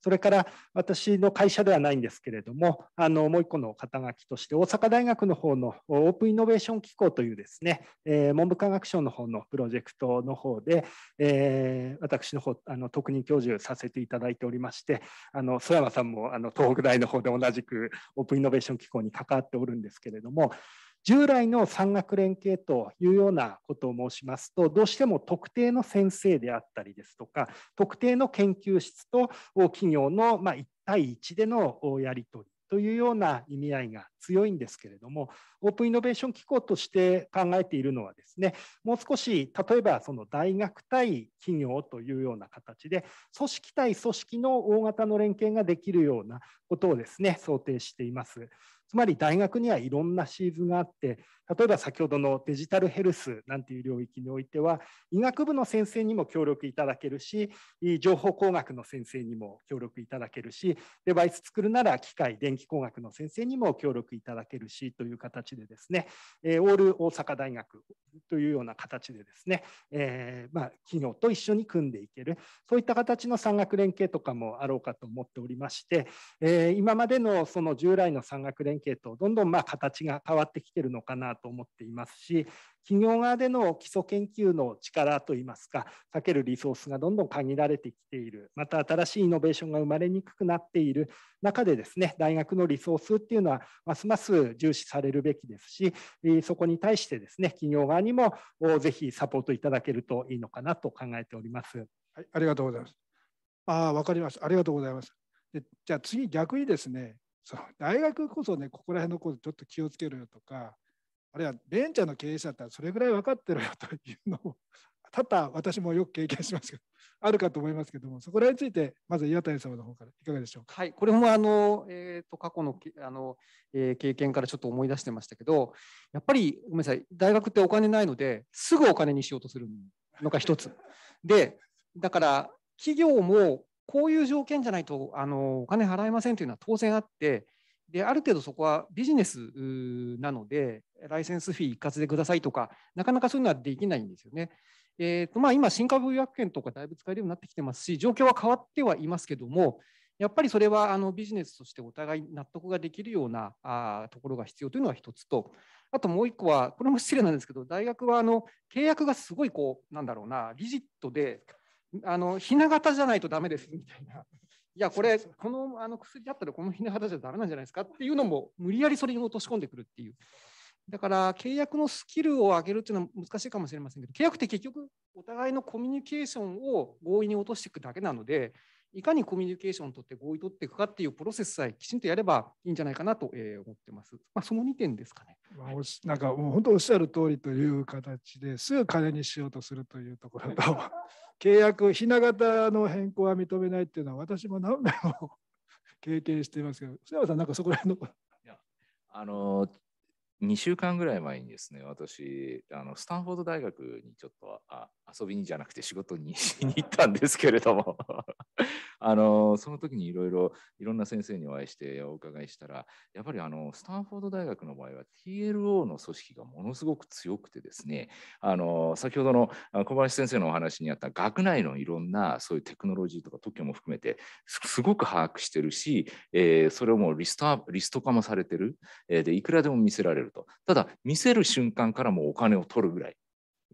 それから私の会社ではないんですけれども、あのもう一個の肩書きとして、大阪大学の方のオープンイノベーション機構というですね、えー、文部科学省の方のプロジェクトの方で、えー、私の方あの特任教授させていただいておりまして、あの須山さんもあの東北大の方で同じくオープンイノベーション機構に関わっておるんですけれども、従来の産学連携というようなことを申しますとどうしても特定の先生であったりですとか特定の研究室と企業のま1対1でのやり取りというような意味合いが強いんですけれどもオープンイノベーション機構として考えているのはですねもう少し例えばその大学対企業というような形で組織対組織の大型の連携ができるようなことをですね想定しています。つまり大学にはいろんなシーズンがあって例えば先ほどのデジタルヘルスなんていう領域においては医学部の先生にも協力いただけるし情報工学の先生にも協力いただけるしデバイス作るなら機械電気工学の先生にも協力いただけるしという形でですね、えオール大阪大学というような形でですね、えー、まあ、企業と一緒に組んでいけるそういった形の産学連携とかもあろうかと思っておりまして、えー、今までのその従来の産学連携とどんどんまあ形が変わってきてるのかなと思っていますし企業側での基礎研究の力といいますか避けるリソースがどんどん限られてきているまた新しいイノベーションが生まれにくくなっている中でですね大学のリソースっていうのはますます重視されるべきですしそこに対してですね企業側にもぜひサポートいただけるといいのかなと考えております。はい、ありがとうございます。ああ、わかります。ありがとうございます。でじゃあ次逆にですね、その大学こそね、ここら辺のことちょっと気をつけろよとか、あるいはベンチャーの経営者だったらそれぐらい分かってるよというのを多々私もよく経験しますけどあるかと思いますけどもそこら辺についてまず岩谷様の方からいかがでしょうか。はい、これもあの、えーと、と過去のあの、えー、経験からちょっと思い出してましたけどやっぱりごめんなさい大学ってお金ないのですぐお金にしようとするのが一つ。でだから企業もこういう条件じゃないとあのお金払えませんというのは当然あってである程度そこはビジネスなのでライセンスフィー一括でくださいとかなかなかそういうのはできないんですよね。えーとまあ、今新株予約権とかだいぶ使えるようになってきてますし状況は変わってはいますけどもやっぱりそれはあのビジネスとしてお互い納得ができるようなあところが必要というのが一つとあともう一個はこれも失礼なんですけど大学はあの契約がすごいこうなんだろうなリジットであのひな形じゃないとダメですみたいな。いやこれこのあの薬だったらこのひの肌じゃだめなんじゃないですかっていうのも無理やりそれに落とし込んでくるっていうだから契約のスキルを上げるっていうのは難しいかもしれませんけど契約って結局お互いのコミュニケーションを合意に落としていくだけなのでいかにコミュニケーションを取って合意取っていくかっていうプロセスさえきちんとやればいいんじゃないかなと思ってます。まあ、その2点ですかね。まあ、なんかもう本当おっしゃる通りという形ですぐ金にしようとするというところと契約、ひな形の変更は認めないっていうのは、私も何年も 経験していますけど、須山さん、なんかそこら辺の。あの2週間ぐらい前にですね、私、あのスタンフォード大学にちょっとあ遊びにじゃなくて仕事に しに行ったんですけれども、あのその時にいろいろいろんな先生にお会いしてお伺いしたら、やっぱりあのスタンフォード大学の場合は TLO の組織がものすごく強くてですね、あの先ほどの小林先生のお話にあった学内のいろんなそういうテクノロジーとか特許も含めてすごく把握してるし、えー、それをもうリストリスト化もされてる、えー、でいくらでも見せられる。と。ただ、見せる瞬間からもお金を取るぐらい、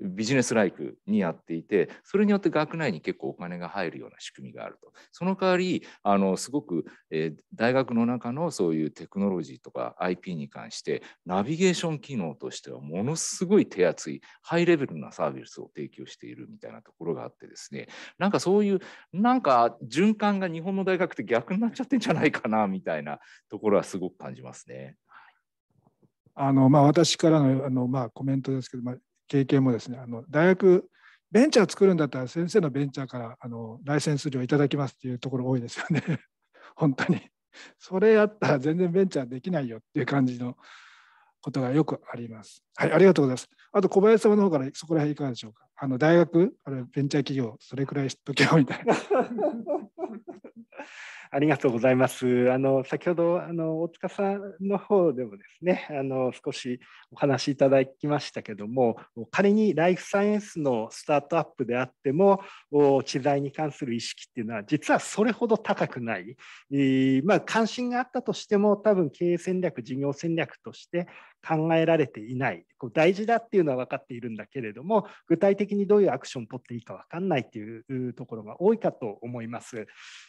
ビジネスライクにやっていて、それによって学内に結構お金が入るような仕組みがあると。その代わり、あのすごく、えー、大学の中のそういうテクノロジーとか IP に関して、ナビゲーション機能としてはものすごい手厚い、ハイレベルなサービスを提供しているみたいなところがあってですね、なんかそういう、なんか循環が日本の大学って逆になっちゃってんじゃないかなみたいなところはすごく感じますね。あのまあ、私からのあの、まあ、コメントですけど、まあ、経験もですねあの大学ベンチャー作るんだったら先生のベンチャーからあのライセンス料いただきますっていうところ多いですよね 本当にそれやったら全然ベンチャーできないよっていう感じのことがよくありますはいありがとうございますあと小林様の方からそこら辺いかがでしょうかあの大学あれベンチャー企業それくらい知っとけよみたいな ありがとうございます。あの先ほどあの大塚さんの方でもですね、あの少しお話いただきましたけども、仮にライフサイエンスのスタートアップであっても、知財に関する意識っていうのは実はそれほど高くない。まあ関心があったとしても、多分経営戦略、事業戦略として考えられていないこう大事だっていうのは分かっているんだけれども具体的にどういうアクションを取っていいか分かんないっていうところが多いかと思います。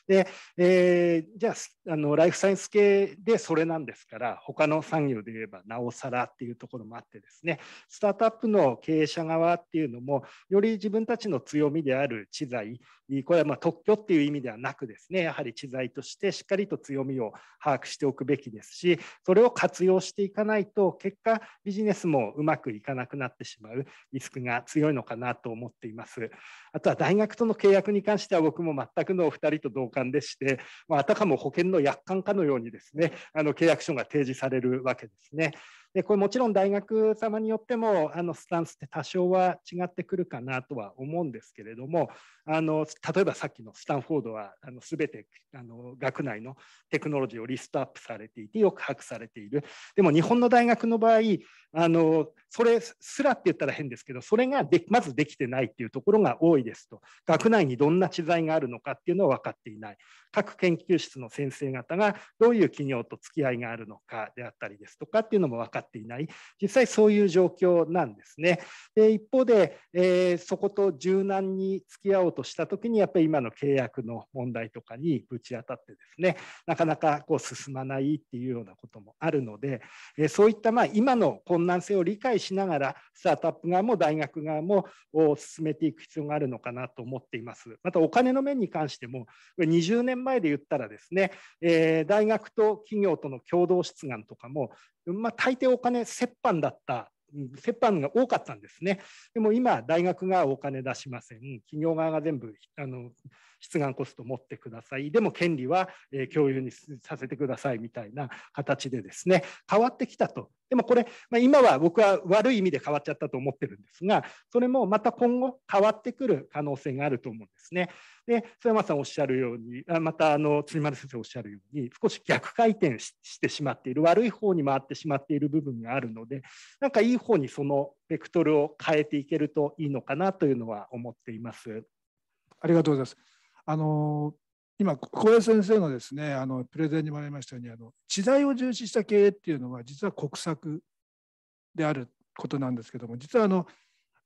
で、えー、じゃああのライフサイエンス系でそれなんですから他の産業で言えばなおさらっていうところもあってですねスタートアップの経営者側っていうのもより自分たちの強みである知財これはま特許っていう意味ではなくですねやはり知財としてしっかりと強みを把握しておくべきですしそれを活用していかないと結果ビジネスもうまくいかなくなってしまうリスクが強いのかなと思っています。あとは大学との契約に関しては僕も全くのお二人と同感でして、まあ、あたかも保険の約款かのようにですねあの契約書が提示されるわけですね。でこれもちろん大学様によってもあのスタンスって多少は違ってくるかなとは思うんですけれどもあの例えばさっきのスタンフォードはあの全てあの学内のテクノロジーをリストアップされていてよく把握されているでも日本の大学の場合あのそれすらって言ったら変ですけどそれがでまずできてないっていうところが多いですと学内にどんな知財があるのかっていうのは分かっていない各研究室の先生方がどういう企業と付き合いがあるのかであったりですとかっていうのも分かってっていない、実際そういう状況なんですね。で一方で、えー、そこと柔軟に付き合おうとした時に、やっぱり今の契約の問題とかにぶち当たってですね、なかなかこう進まないっていうようなこともあるので、えー、そういったまあ今の困難性を理解しながら、スタートアップ側も大学側も進めていく必要があるのかなと思っています。またお金の面に関しても、20年前で言ったらですね、えー、大学と企業との共同出願とかもまあ、大抵お金折半だった折半が多かったんですね。でも今、大学がお金出しません。企業側が全部あの出願コスト持ってください。でも権利は、え共有にさせてくださいみたいな形でですね、変わってきたと。でもこれ、まあ、今は僕は悪い意味で変わっちゃったと思ってるんですが、それもまた今後変わってくる可能性があると思うんですね。で、曽山さんおっしゃるように、またあの鶴丸先生おっしゃるように、少し逆回転してしまっている、悪い方に回ってしまっている部分があるので、なんかいい方にそのベクトルを変えていけるといいのかなというのは思っています。ありがとうございます。あの今小江先生のですねあのプレゼンにもありましたようにあの知財を重視した経営っていうのは実は国策であることなんですけども実はあの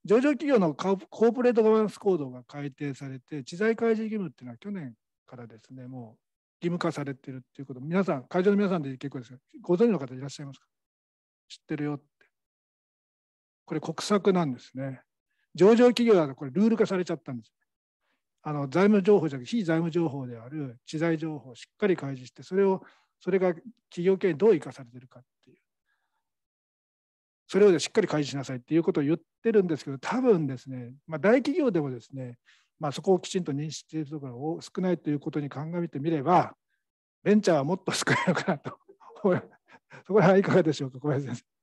上場企業のコーポレートガバナンス行動が改定されて知財開示義務っていうのは去年からですねもう義務化されてるっていうこと皆さん会場の皆さんで結構ですがご存知の方いらっしゃいますか知ってるよってこれ国策なんですね上場企業だとこれルール化されちゃったんですあの財務情報じゃなくて非財務情報である知財情報をしっかり開示してそれをそれが企業経営にどう生かされてるかっていうそれをしっかり開示しなさいっていうことを言ってるんですけど多分ですね、まあ、大企業でもですね、まあ、そこをきちんと認識しているところが少ないということに鑑みてみればベンチャーはもっと少ないのかなとそこら辺はいかがでしょうか小林先生。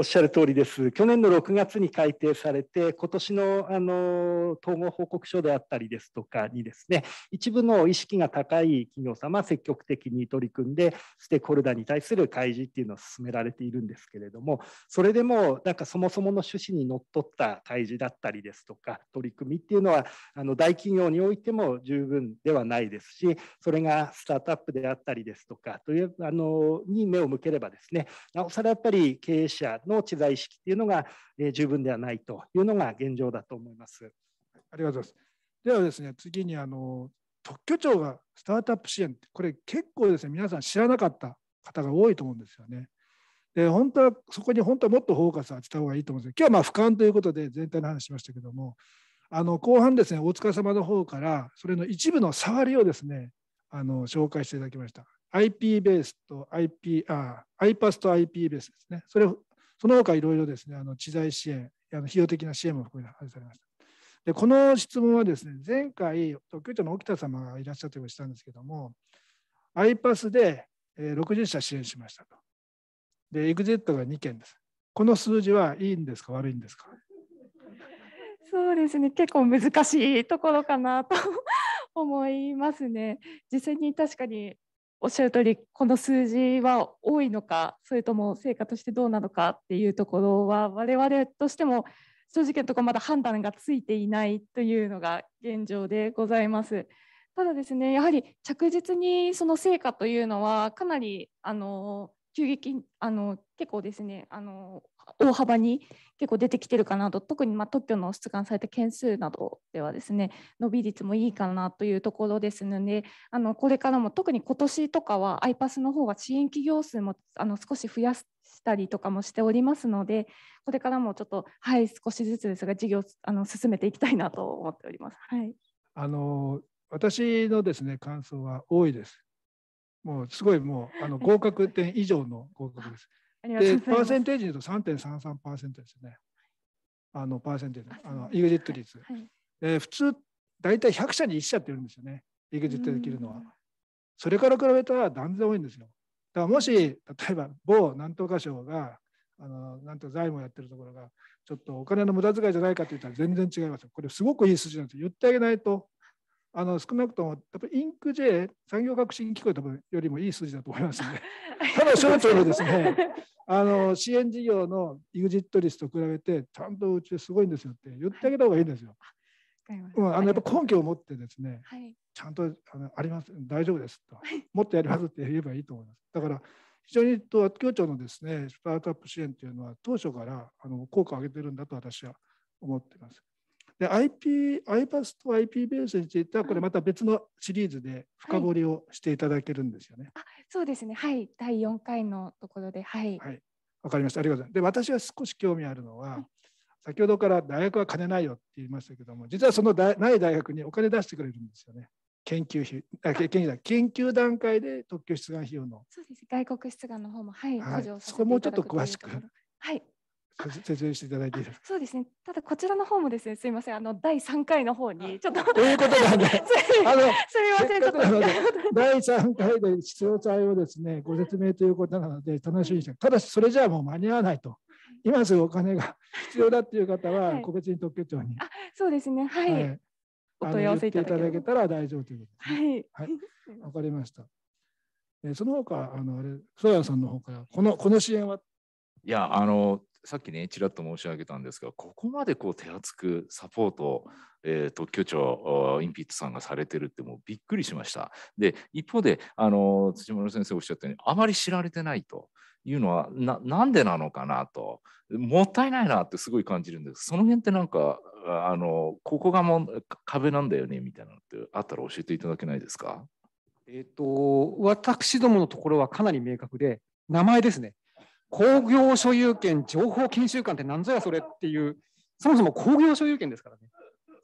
おっしゃる通りです。去年の6月に改定されて、今年のあの統合報告書であったりですとかにですね、一部の意識が高い企業様、積極的に取り組んで、ステークホルダーに対する開示っていうのを進められているんですけれども、それでも、なんかそもそもの趣旨にのっとった開示だったりですとか、取り組みっていうのは、あの大企業においても十分ではないですし、それがスタートアップであったりですとか、というあのに目を向ければですね、なおさらやっぱり経営者のの知財意識っていうのが、え十分ではないというのが現状だと思います。ありがとうございます。ではですね、次にあの特許庁がスタートアップ支援って、これ結構ですね、皆さん知らなかった方が多いと思うんですよね。で本当はそこに本当はもっとフォーカス当てた方がいいと思うんですけど、今日はまあ俯瞰ということで全体の話しましたけども、あの後半ですね、大塚様の方から、それの一部の触りをですね、あの紹介していただきました。IP ベースと IP、あ、iPass と IP ベースですね。それをその他いろいろですね、あの知財支援、あの費用的な支援も含めてされました。で、この質問はですね、前回、特京都の沖田様がいらっしゃったましたんですけども、iPass で60社支援しましたと。で、EXIT が2件です。この数字はいいんですか、悪いんですか。そうですね、結構難しいところかなと思いますね。実際に確かにおっしゃる通りこの数字は多いのかそれとも成果としてどうなのかっていうところは我々としても正直なところまだ判断がついていないというのが現状でございます。ただですねやはり着実にその成果というのはかなりあの急激あの結構ですねあの大幅に結構出てきてるかなと特にま特許の出願された件数などではですね伸び率もいいかなというところですのであのこれからも特に今年とかは iPass の方が支援企業数もあの少し増やしたりとかもしておりますのでこれからもちょっとはい少しずつですが事業あの進めていきたいなと思っております。はい、あの私のですね感想は多いです。もうすごいもうあの合格点以上の合格です。で、パーセンテージで言うと3.33%ですね。あの、パーセンテージ、あの、エグジット率。はい、え普通、大体100社に1社って言うんですよね。エグジットできるのは。それから比べたら断然多いんですよ。だからもし、例えば某んとか省が、あのなんと財務をやってるところが、ちょっとお金の無駄遣いじゃないかって言ったら全然違います。これすごくいい数字なんですよ。言ってあげないとあの少なくとも、やっぱりインク J、産業革新機構よりもいい数字だと思いますので、ただ省庁のですね、あの支援事業の EXIT 率と比べて、ちゃんとうちすごいんですよって言ってあげた方がいいんですよ。うん、あのやっぱ根拠を持ってですね、はい、ちゃんとあのあります、大丈夫ですと、も っとやりますって言えばいいと思います。だから非常に東京庁のですねスタートアップ支援というのは当初からあの効果を上げてるんだと私は思っています。で IP、i p a s と IP ベースについては、これまた別のシリーズで深掘りをしていただけるんですよね。はい、あそうですね、はい、第4回のところで、はい。はい、かりました、ありがとうございます。で、私が少し興味あるのは、はい、先ほどから大学は金ないよって言いましたけども、実はそのない大学にお金出してくれるんですよね。研究費あ研究研究段階で特許出願費用のそうです外国出願の方もはい、はい、そこもうちょっと詳しくはい 説明していただいていいですか。そうですね。ただこちらの方もですね、すみません、あの第3回の方にちょっと。ということな んで、すみません、ちょっと。第3回で必要材をですね、ご説明ということなので、楽しみにして、ただしそれじゃあもう間に合わないと。今すぐお金が 必要だっていう方は、個別に特許庁に、はい。あ、そうですね、はい。はい、お問い合わせいただけたら大丈夫ということです、ね、はい。わ、はい、かりました。えその他、あの、あれ、ソヤさんの方から、この、この支援は。いや、あの、さっきねちらっと申し上げたんですがここまでこう手厚くサポートを、えー、特許庁インピットさんがされてるってもうびっくりしました。で一方であの土村先生おっしゃったようにあまり知られてないと。いうのはなんでなのかなともったいないなってすごい感じるんですその辺ってなんかあのここがも壁なんだよねみたいなのってあったら教えていただけないですかえーと私どものところはかなり明確で名前ですね工業所有権情報研修官って何ぞやそれっていう、そもそも工業所有権ですからね。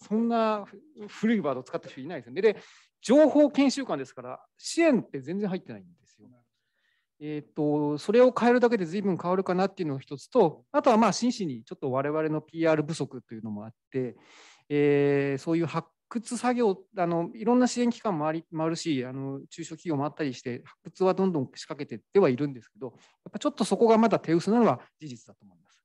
そんな古いワードを使った人いないですよね。で、情報研修官ですから、支援って全然入ってないんですよ。えっ、ー、と、それを変えるだけで随分変わるかなっていうのが一つと、あとはまあ真摯にちょっと我々の PR 不足というのもあって、えー、そういう発掘作業あの、いろんな支援機関もありもあるしあの、中小企業もあったりして、発掘はどんどん仕掛けてってはいるんですけど、やっぱちょっとそこがまだ手薄なのは事実だと思います。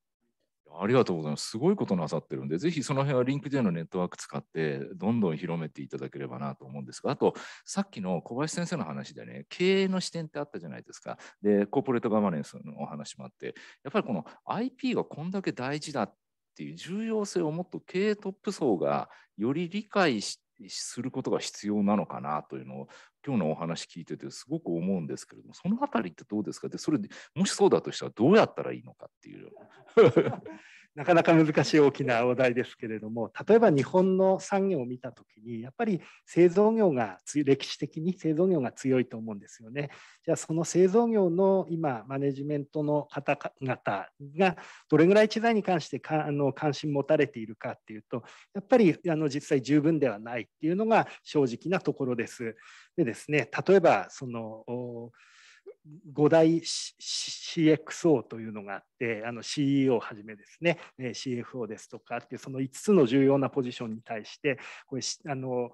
ありがとうございます。すごいことなさってるんで、ぜひその辺はリンクでのネットワーク使って、どんどん広めていただければなと思うんですが、あと、さっきの小林先生の話でね、経営の視点ってあったじゃないですか。で、コーポレートガバナンスのお話もあって、やっぱりこの IP がこんだけ大事だっっていう重要性をもっと経営トップ層がより理解しすることが必要なのかなというのを今日のお話聞いててすごく思うんですけれどもそのあたりってどうですかでそれでもしそうだとしたらどうやったらいいのかっていう。なかなか難しい大きな話題ですけれども例えば日本の産業を見た時にやっぱり製造業が歴史的に製造業が強いと思うんですよね。じゃあその製造業の今マネジメントの方々がどれぐらい知財に関してかあの関心持たれているかっていうとやっぱりあの実際十分ではないっていうのが正直なところです。でですね例えばその5大 CXO というのがあってあの CEO をはじめですね CFO ですとかっていうその5つの重要なポジションに対してこれあの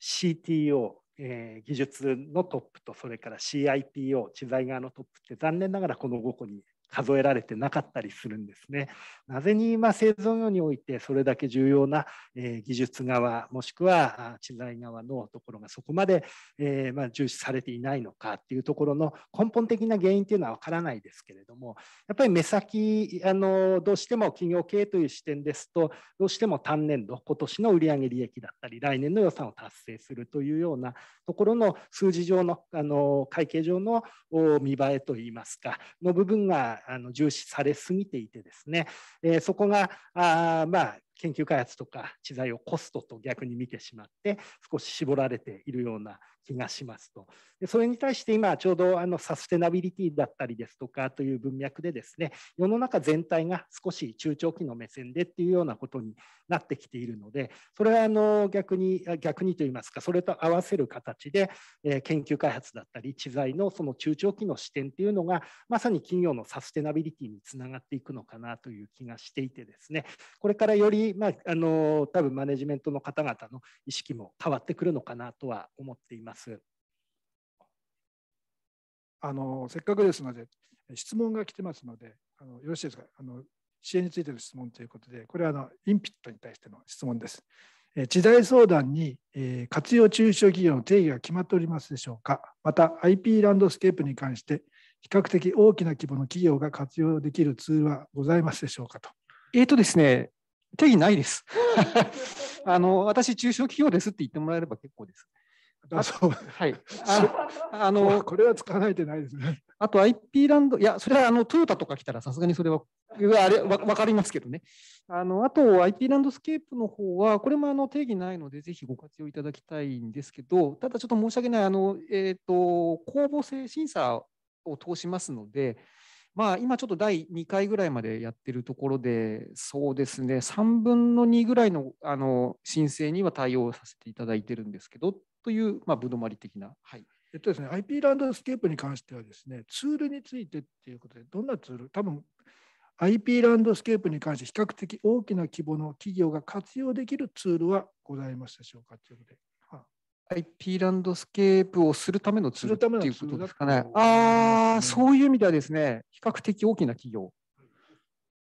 CTO えー、技術のトップとそれから CIPO 知財側のトップって残念ながらこの5個に数えられてなかったりするんですね。なぜに今製造業においてそれだけ重要な、え技術側もしくは知財側のところがそこまで、えま重視されていないのかっていうところの根本的な原因っていうのはわからないですけれどもやっぱり目先あのどうしても企業経営という視点ですとどうしても単年度今年の売上利益だったり来年の予算を達成するというようなところの数字上のあの会計上の見栄えといいますかの部分があの重視されすぎていてですね、えー、そこがあまあ研究開発とか知財をコストと逆に見てしまって少し絞られているような気がしますと。でそれに対して今ちょうどあのサステナビリティだったりですとかという文脈でですね世の中全体が少し中長期の目線でっていうようなことになってきているのでそれはあの逆に逆にといいますかそれと合わせる形で、え研究開発だったり知財のその中長期の視点っていうのがまさに企業のサステナビリティにつながっていくのかなという気がしていてですねこれからより、まあ、あの多分マネジメントの方々の意識も変わってくるのかなとは思っています。ます。あのせっかくですので、質問が来てますので、あのよろしいですかあの支援についての質問ということで、これはあのインピットに対しての質問です。時代相談に活用中小企業の定義が決まっておりますでしょうかまた IP ランドスケープに関して比較的大きな規模の企業が活用できるツールはございますでしょうかと。えーとですね、定義ないです。あの私、中小企業ですって言ってもらえれば結構です。そうはい あのこれは使わないでないですね。あと IP ランド、いや、それはあのトヨタとか来たらさすがにそれはあれわ分かりますけどね。あのあと IP ランドスケープの方は、これもあの定義ないので、ぜひご活用いただきたいんですけど、ただちょっと申し訳ない、あのえーと、と公募制審査を通しますので、まあ、今ちょっと第2回ぐらいまでやってるところで、そうですね、3分の2ぐらいのあの申請には対応させていただいてるんですけどっという、まあ、ぶどまり的な。はいえっとですね、IP ランドスケープに関してはですね、ツールについてっていうことで、どんなツール、多分 IP ランドスケープに関して比較的大きな規模の企業が活用できるツールはございますでしょうかということで。IP ランドスケープをするためのツールっていうことですかね。ああ、そういう意味ではですね、比較的大きな企業。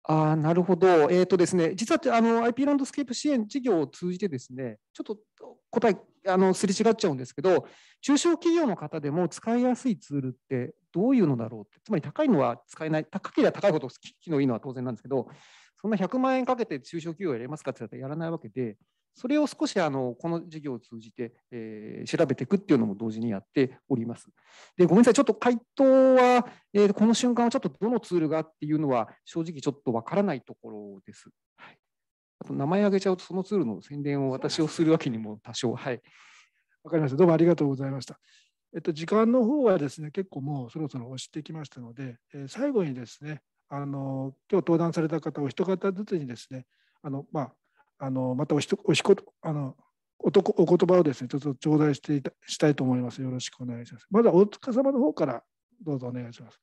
ああ、なるほど、えーとですね、実はあの IP ランドスケープ支援事業を通じてですね、ちょっと答えあのすれ違っちゃうんですけど中小企業の方でも使いやすいツールってどういうのだろうってつまり高いのは使えない高ければ高いほど機能いいのは当然なんですけどそんな100万円かけて中小企業やりますかって言ったらやらないわけでそれを少しあのこの事業を通じて、えー、調べていくっていうのも同時にやっております。でごめんなさいちょっと回答は、えー、この瞬間はちょっとどのツールがっていうのは正直ちょっとわからないところです。はいあと名前挙げちゃうと、そのツールの宣伝を私をするわけにも多少、はい。わかりました。どうもありがとうございました。えっと、時間の方はですね、結構もうそろそろ押してきましたので、えー、最後にですね、あの今日登壇された方、お一方ずつにですね、あのまあ、あのまたおひとおひこあのおとお言葉をですね、ちょっと頂戴していたしたいと思います。よろしくお願いします。まずは大塚様の方からどうぞお願いします。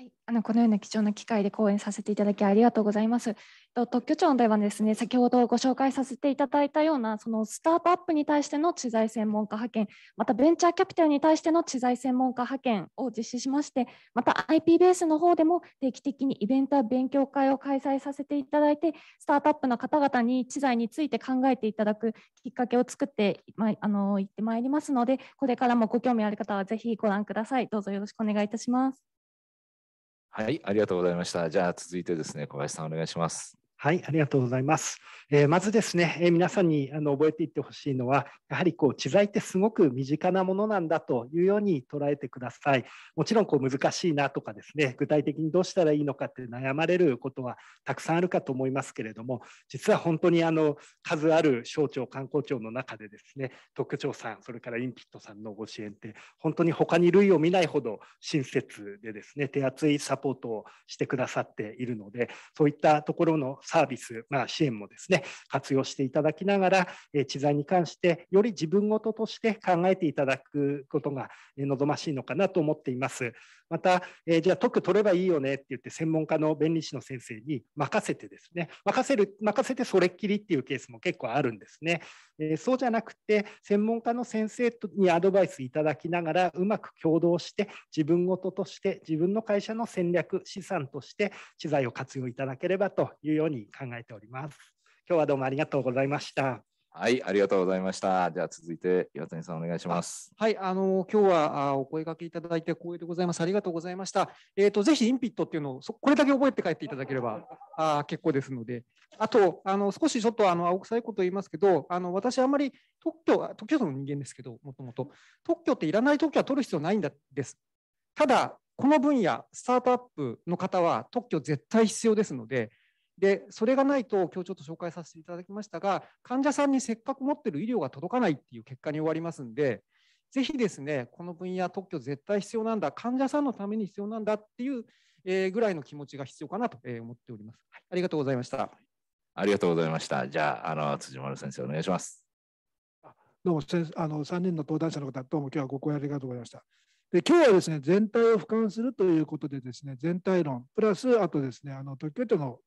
はい、あのこのような貴重な機会で講演させていただきありがとうございます。特許庁ではですね、先ほどご紹介させていただいたような、そのスタートアップに対しての知財専門家派遣、またベンチャーキャピタルに対しての知財専門家派遣を実施しまして、また IP ベースの方でも定期的にイベントや勉強会を開催させていただいて、スタートアップの方々に知財について考えていただくきっかけを作って、まあの行ってまいりますので、これからもご興味ある方はぜひご覧ください。どうぞよろしくお願いいたします。はい、ありがとうございました。じゃあ続いてですね、小林さんお願いします。はい、ありがとうございます。えー、まずですね、えー、皆さんにあの覚えていってほしいのは、やはりこう知財ってすごく身近なものなんだというように捉えてください。もちろんこう難しいなとかですね、具体的にどうしたらいいのかって悩まれることはたくさんあるかと思いますけれども、実は本当にあの数ある省庁観光庁の中でですね、特長さん、それからインピットさんのご支援って本当に他に類を見ないほど親切でですね、手厚いサポートをしてくださっているので、そういったところのサービス、まあ、支援もですね、活用していただきながら、え知財に関してより自分ごととして考えていただくことが望ましいのかなと思っています。また、えじゃあ、特取ればいいよねって言って、専門家の弁理士の先生に任せてですね、任せる、任せてそれっきりっていうケースも結構あるんですね。えそうじゃなくて、専門家の先生にアドバイスいただきながら、うまく共同して、自分ごととして、自分の会社の戦略、資産として、知財を活用いただければというようにに考えております。今日はどうもありがとうございました。はい、ありがとうございました。じゃあ続いて岩谷さんお願いします。はい、あの今日はお声掛けいただいて光栄でございます。ありがとうございました。えっ、ー、とぜひインピットっていうのをこれだけ覚えて帰っていただければ あ結構ですので、あとあの少しちょっとあの青臭いこと言いますけど、あの私あんまり特許特許の人間ですけど、もともと特許っていらない特許は取る必要ないんだです。ただこの分野スタートアップの方は特許絶対必要ですので。で、それがないと、今日ちょっと紹介させていただきましたが、患者さんにせっかく持ってる医療が届かないっていう結果に終わりますんで、ぜひですね、この分野、特許絶対必要なんだ、患者さんのために必要なんだっていう、えぐらいの気持ちが必要かなと思っております。はい、ありがとうございました。ありがとうございました。じゃあ、あの辻丸先生、お願いします。どうも、あの3人の登壇者の方、どうも今日はご講演ありがとうございました。で今日はですね、全体を俯瞰するということでですね、全体論、プラス、あとですね、あの特許許の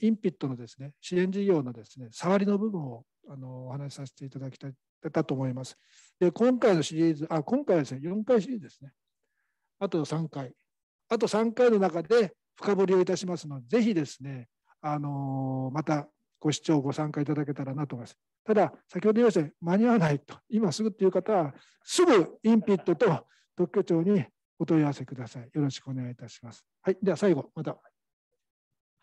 インピットのですね支援事業のですね触りの部分をあのお話しさせていただきたいだと思います。で今回のシリーズあ今回はですね4回シリーズですね。あと3回あと3回の中で深掘りをいたしますのでぜひですねあのまたご視聴ご参加いただけたらなと思います。ただ先ほど言いましたように間に合わないと今すぐっていう方はすぐインピットと特許庁にお問い合わせください。よろしくお願いいたします。はい、では最後また。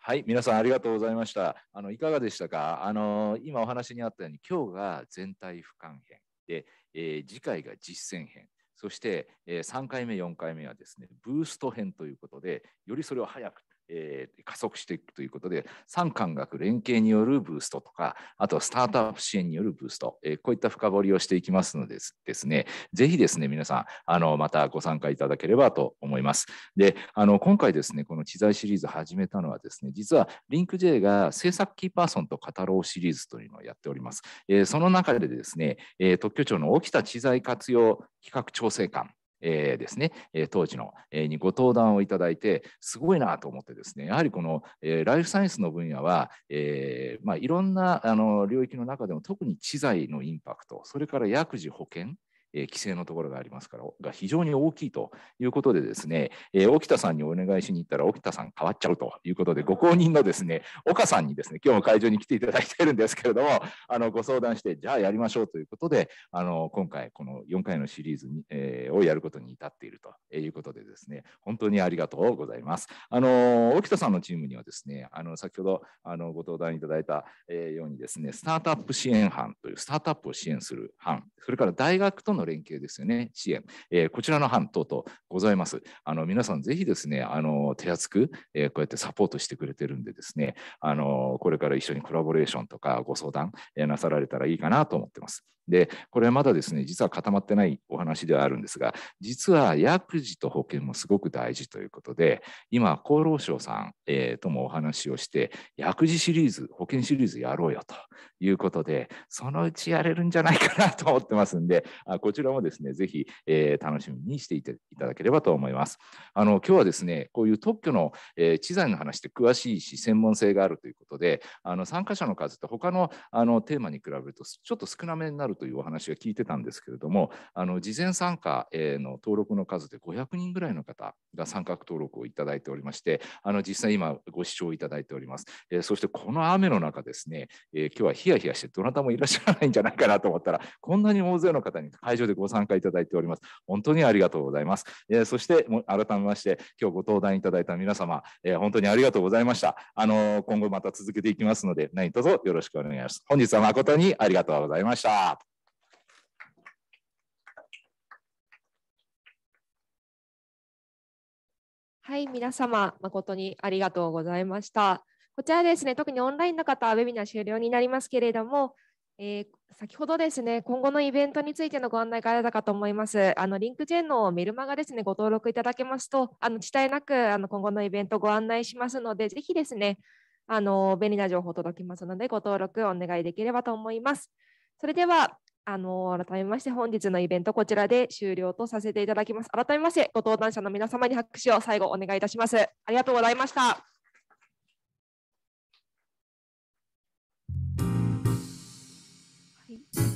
はい、皆さんありがとうございました。あのいかがでしたかあの今お話にあったように、今日が全体俯瞰編で、えー、次回が実践編。そして、えー、3回目、4回目はですね、ブースト編ということで、よりそれを早くえー、加速していくということで、産官学連携によるブーストとか、あとはスタートアップ支援によるブースト、えー、こういった深掘りをしていきますのでですね、ぜひですね、皆さん、あのまたご参加いただければと思います。で、あの今回ですね、この知財シリーズ始めたのはですね、実はリンク j が制作キーパーソンと語ろうシリーズというのをやっております。えー、その中でですね、え特許庁の沖田知財活用企画調整官えー、ですね、え当時の、えにご登壇をいただいて、すごいなと思ってですね、やはりこの、えライフサイエンスの分野は、えまあ、いろんなあの領域の中でも特に知財のインパクト、それから薬事保険、え規制のところがありますから、が非常に大きいということでですね、え沖田さんにお願いしに行ったら、沖田さん変わっちゃうということで、ご公認のですね、岡さんにですね、今日も会場に来ていただいているんですけれども、あの、ご相談して、じゃあやりましょうということで、あの、今回、この4回のシリーズに、えー、をやることに至っているということでですね、本当にありがとうございます。あの、沖田さんのチームにはですね、あの、先ほど、あの、ご登壇いただいたようにですね、スタートアップ支援班というスタートアップを支援する班、それから大学とのの連携ですよね、支援、えー、こちらの班等々ございます。あの皆さん、ぜひですね、あの手厚く、えー、こうやってサポートしてくれてるんでですね、あのこれから一緒にコラボレーションとかご相談、えー、なさられたらいいかなと思ってます。で、これはまだですね、実は固まってないお話ではあるんですが、実は薬事と保険もすごく大事ということで、今、厚労省さん、えー、ともお話をして、薬事シリーズ、保険シリーズやろうよということで、そのうちやれるんじゃないかなと思ってますんで、あこちらもですね、ぜひ、えー、楽しみにしていただければと思います。あの今日はですね、こういう特許の、えー、知財の話って詳しいし、専門性があるということで、あの参加者の数って他のあのテーマに比べるとちょっと少なめになるるというお話が聞いてたんですけれどもあの事前参加の登録の数で500人ぐらいの方が参画登録をいただいておりましてあの実際今ご視聴いただいております、えー、そしてこの雨の中ですね、えー、今日はヒヤヒヤしてどなたもいらっしゃらないんじゃないかなと思ったらこんなに大勢の方に会場でご参加いただいております本当にありがとうございます、えー、そして改めまして今日ご登壇いただいた皆様、え本当にありがとうございましたあの今後また続けていきますので何卒よろしくお願いします本日は誠にありがとうございました。はい、皆様、誠にありがとうございました。こちらですね、特にオンラインの方はウェビナー終了になりますけれども、えー、先ほどですね、今後のイベントについてのご案内があったかと思います。あの、リンクジェンのメルマガですね、ご登録いただけますと、あの、遅滞なく、あの、今後のイベントご案内しますので、ぜひですね、あの、便利な情報届きますので、ご登録お願いできればと思います。それでは、あの改めまして本日のイベントこちらで終了とさせていただきます。改めましてご登壇者の皆様に拍手を最後お願いいたします。ありがとうございました。はい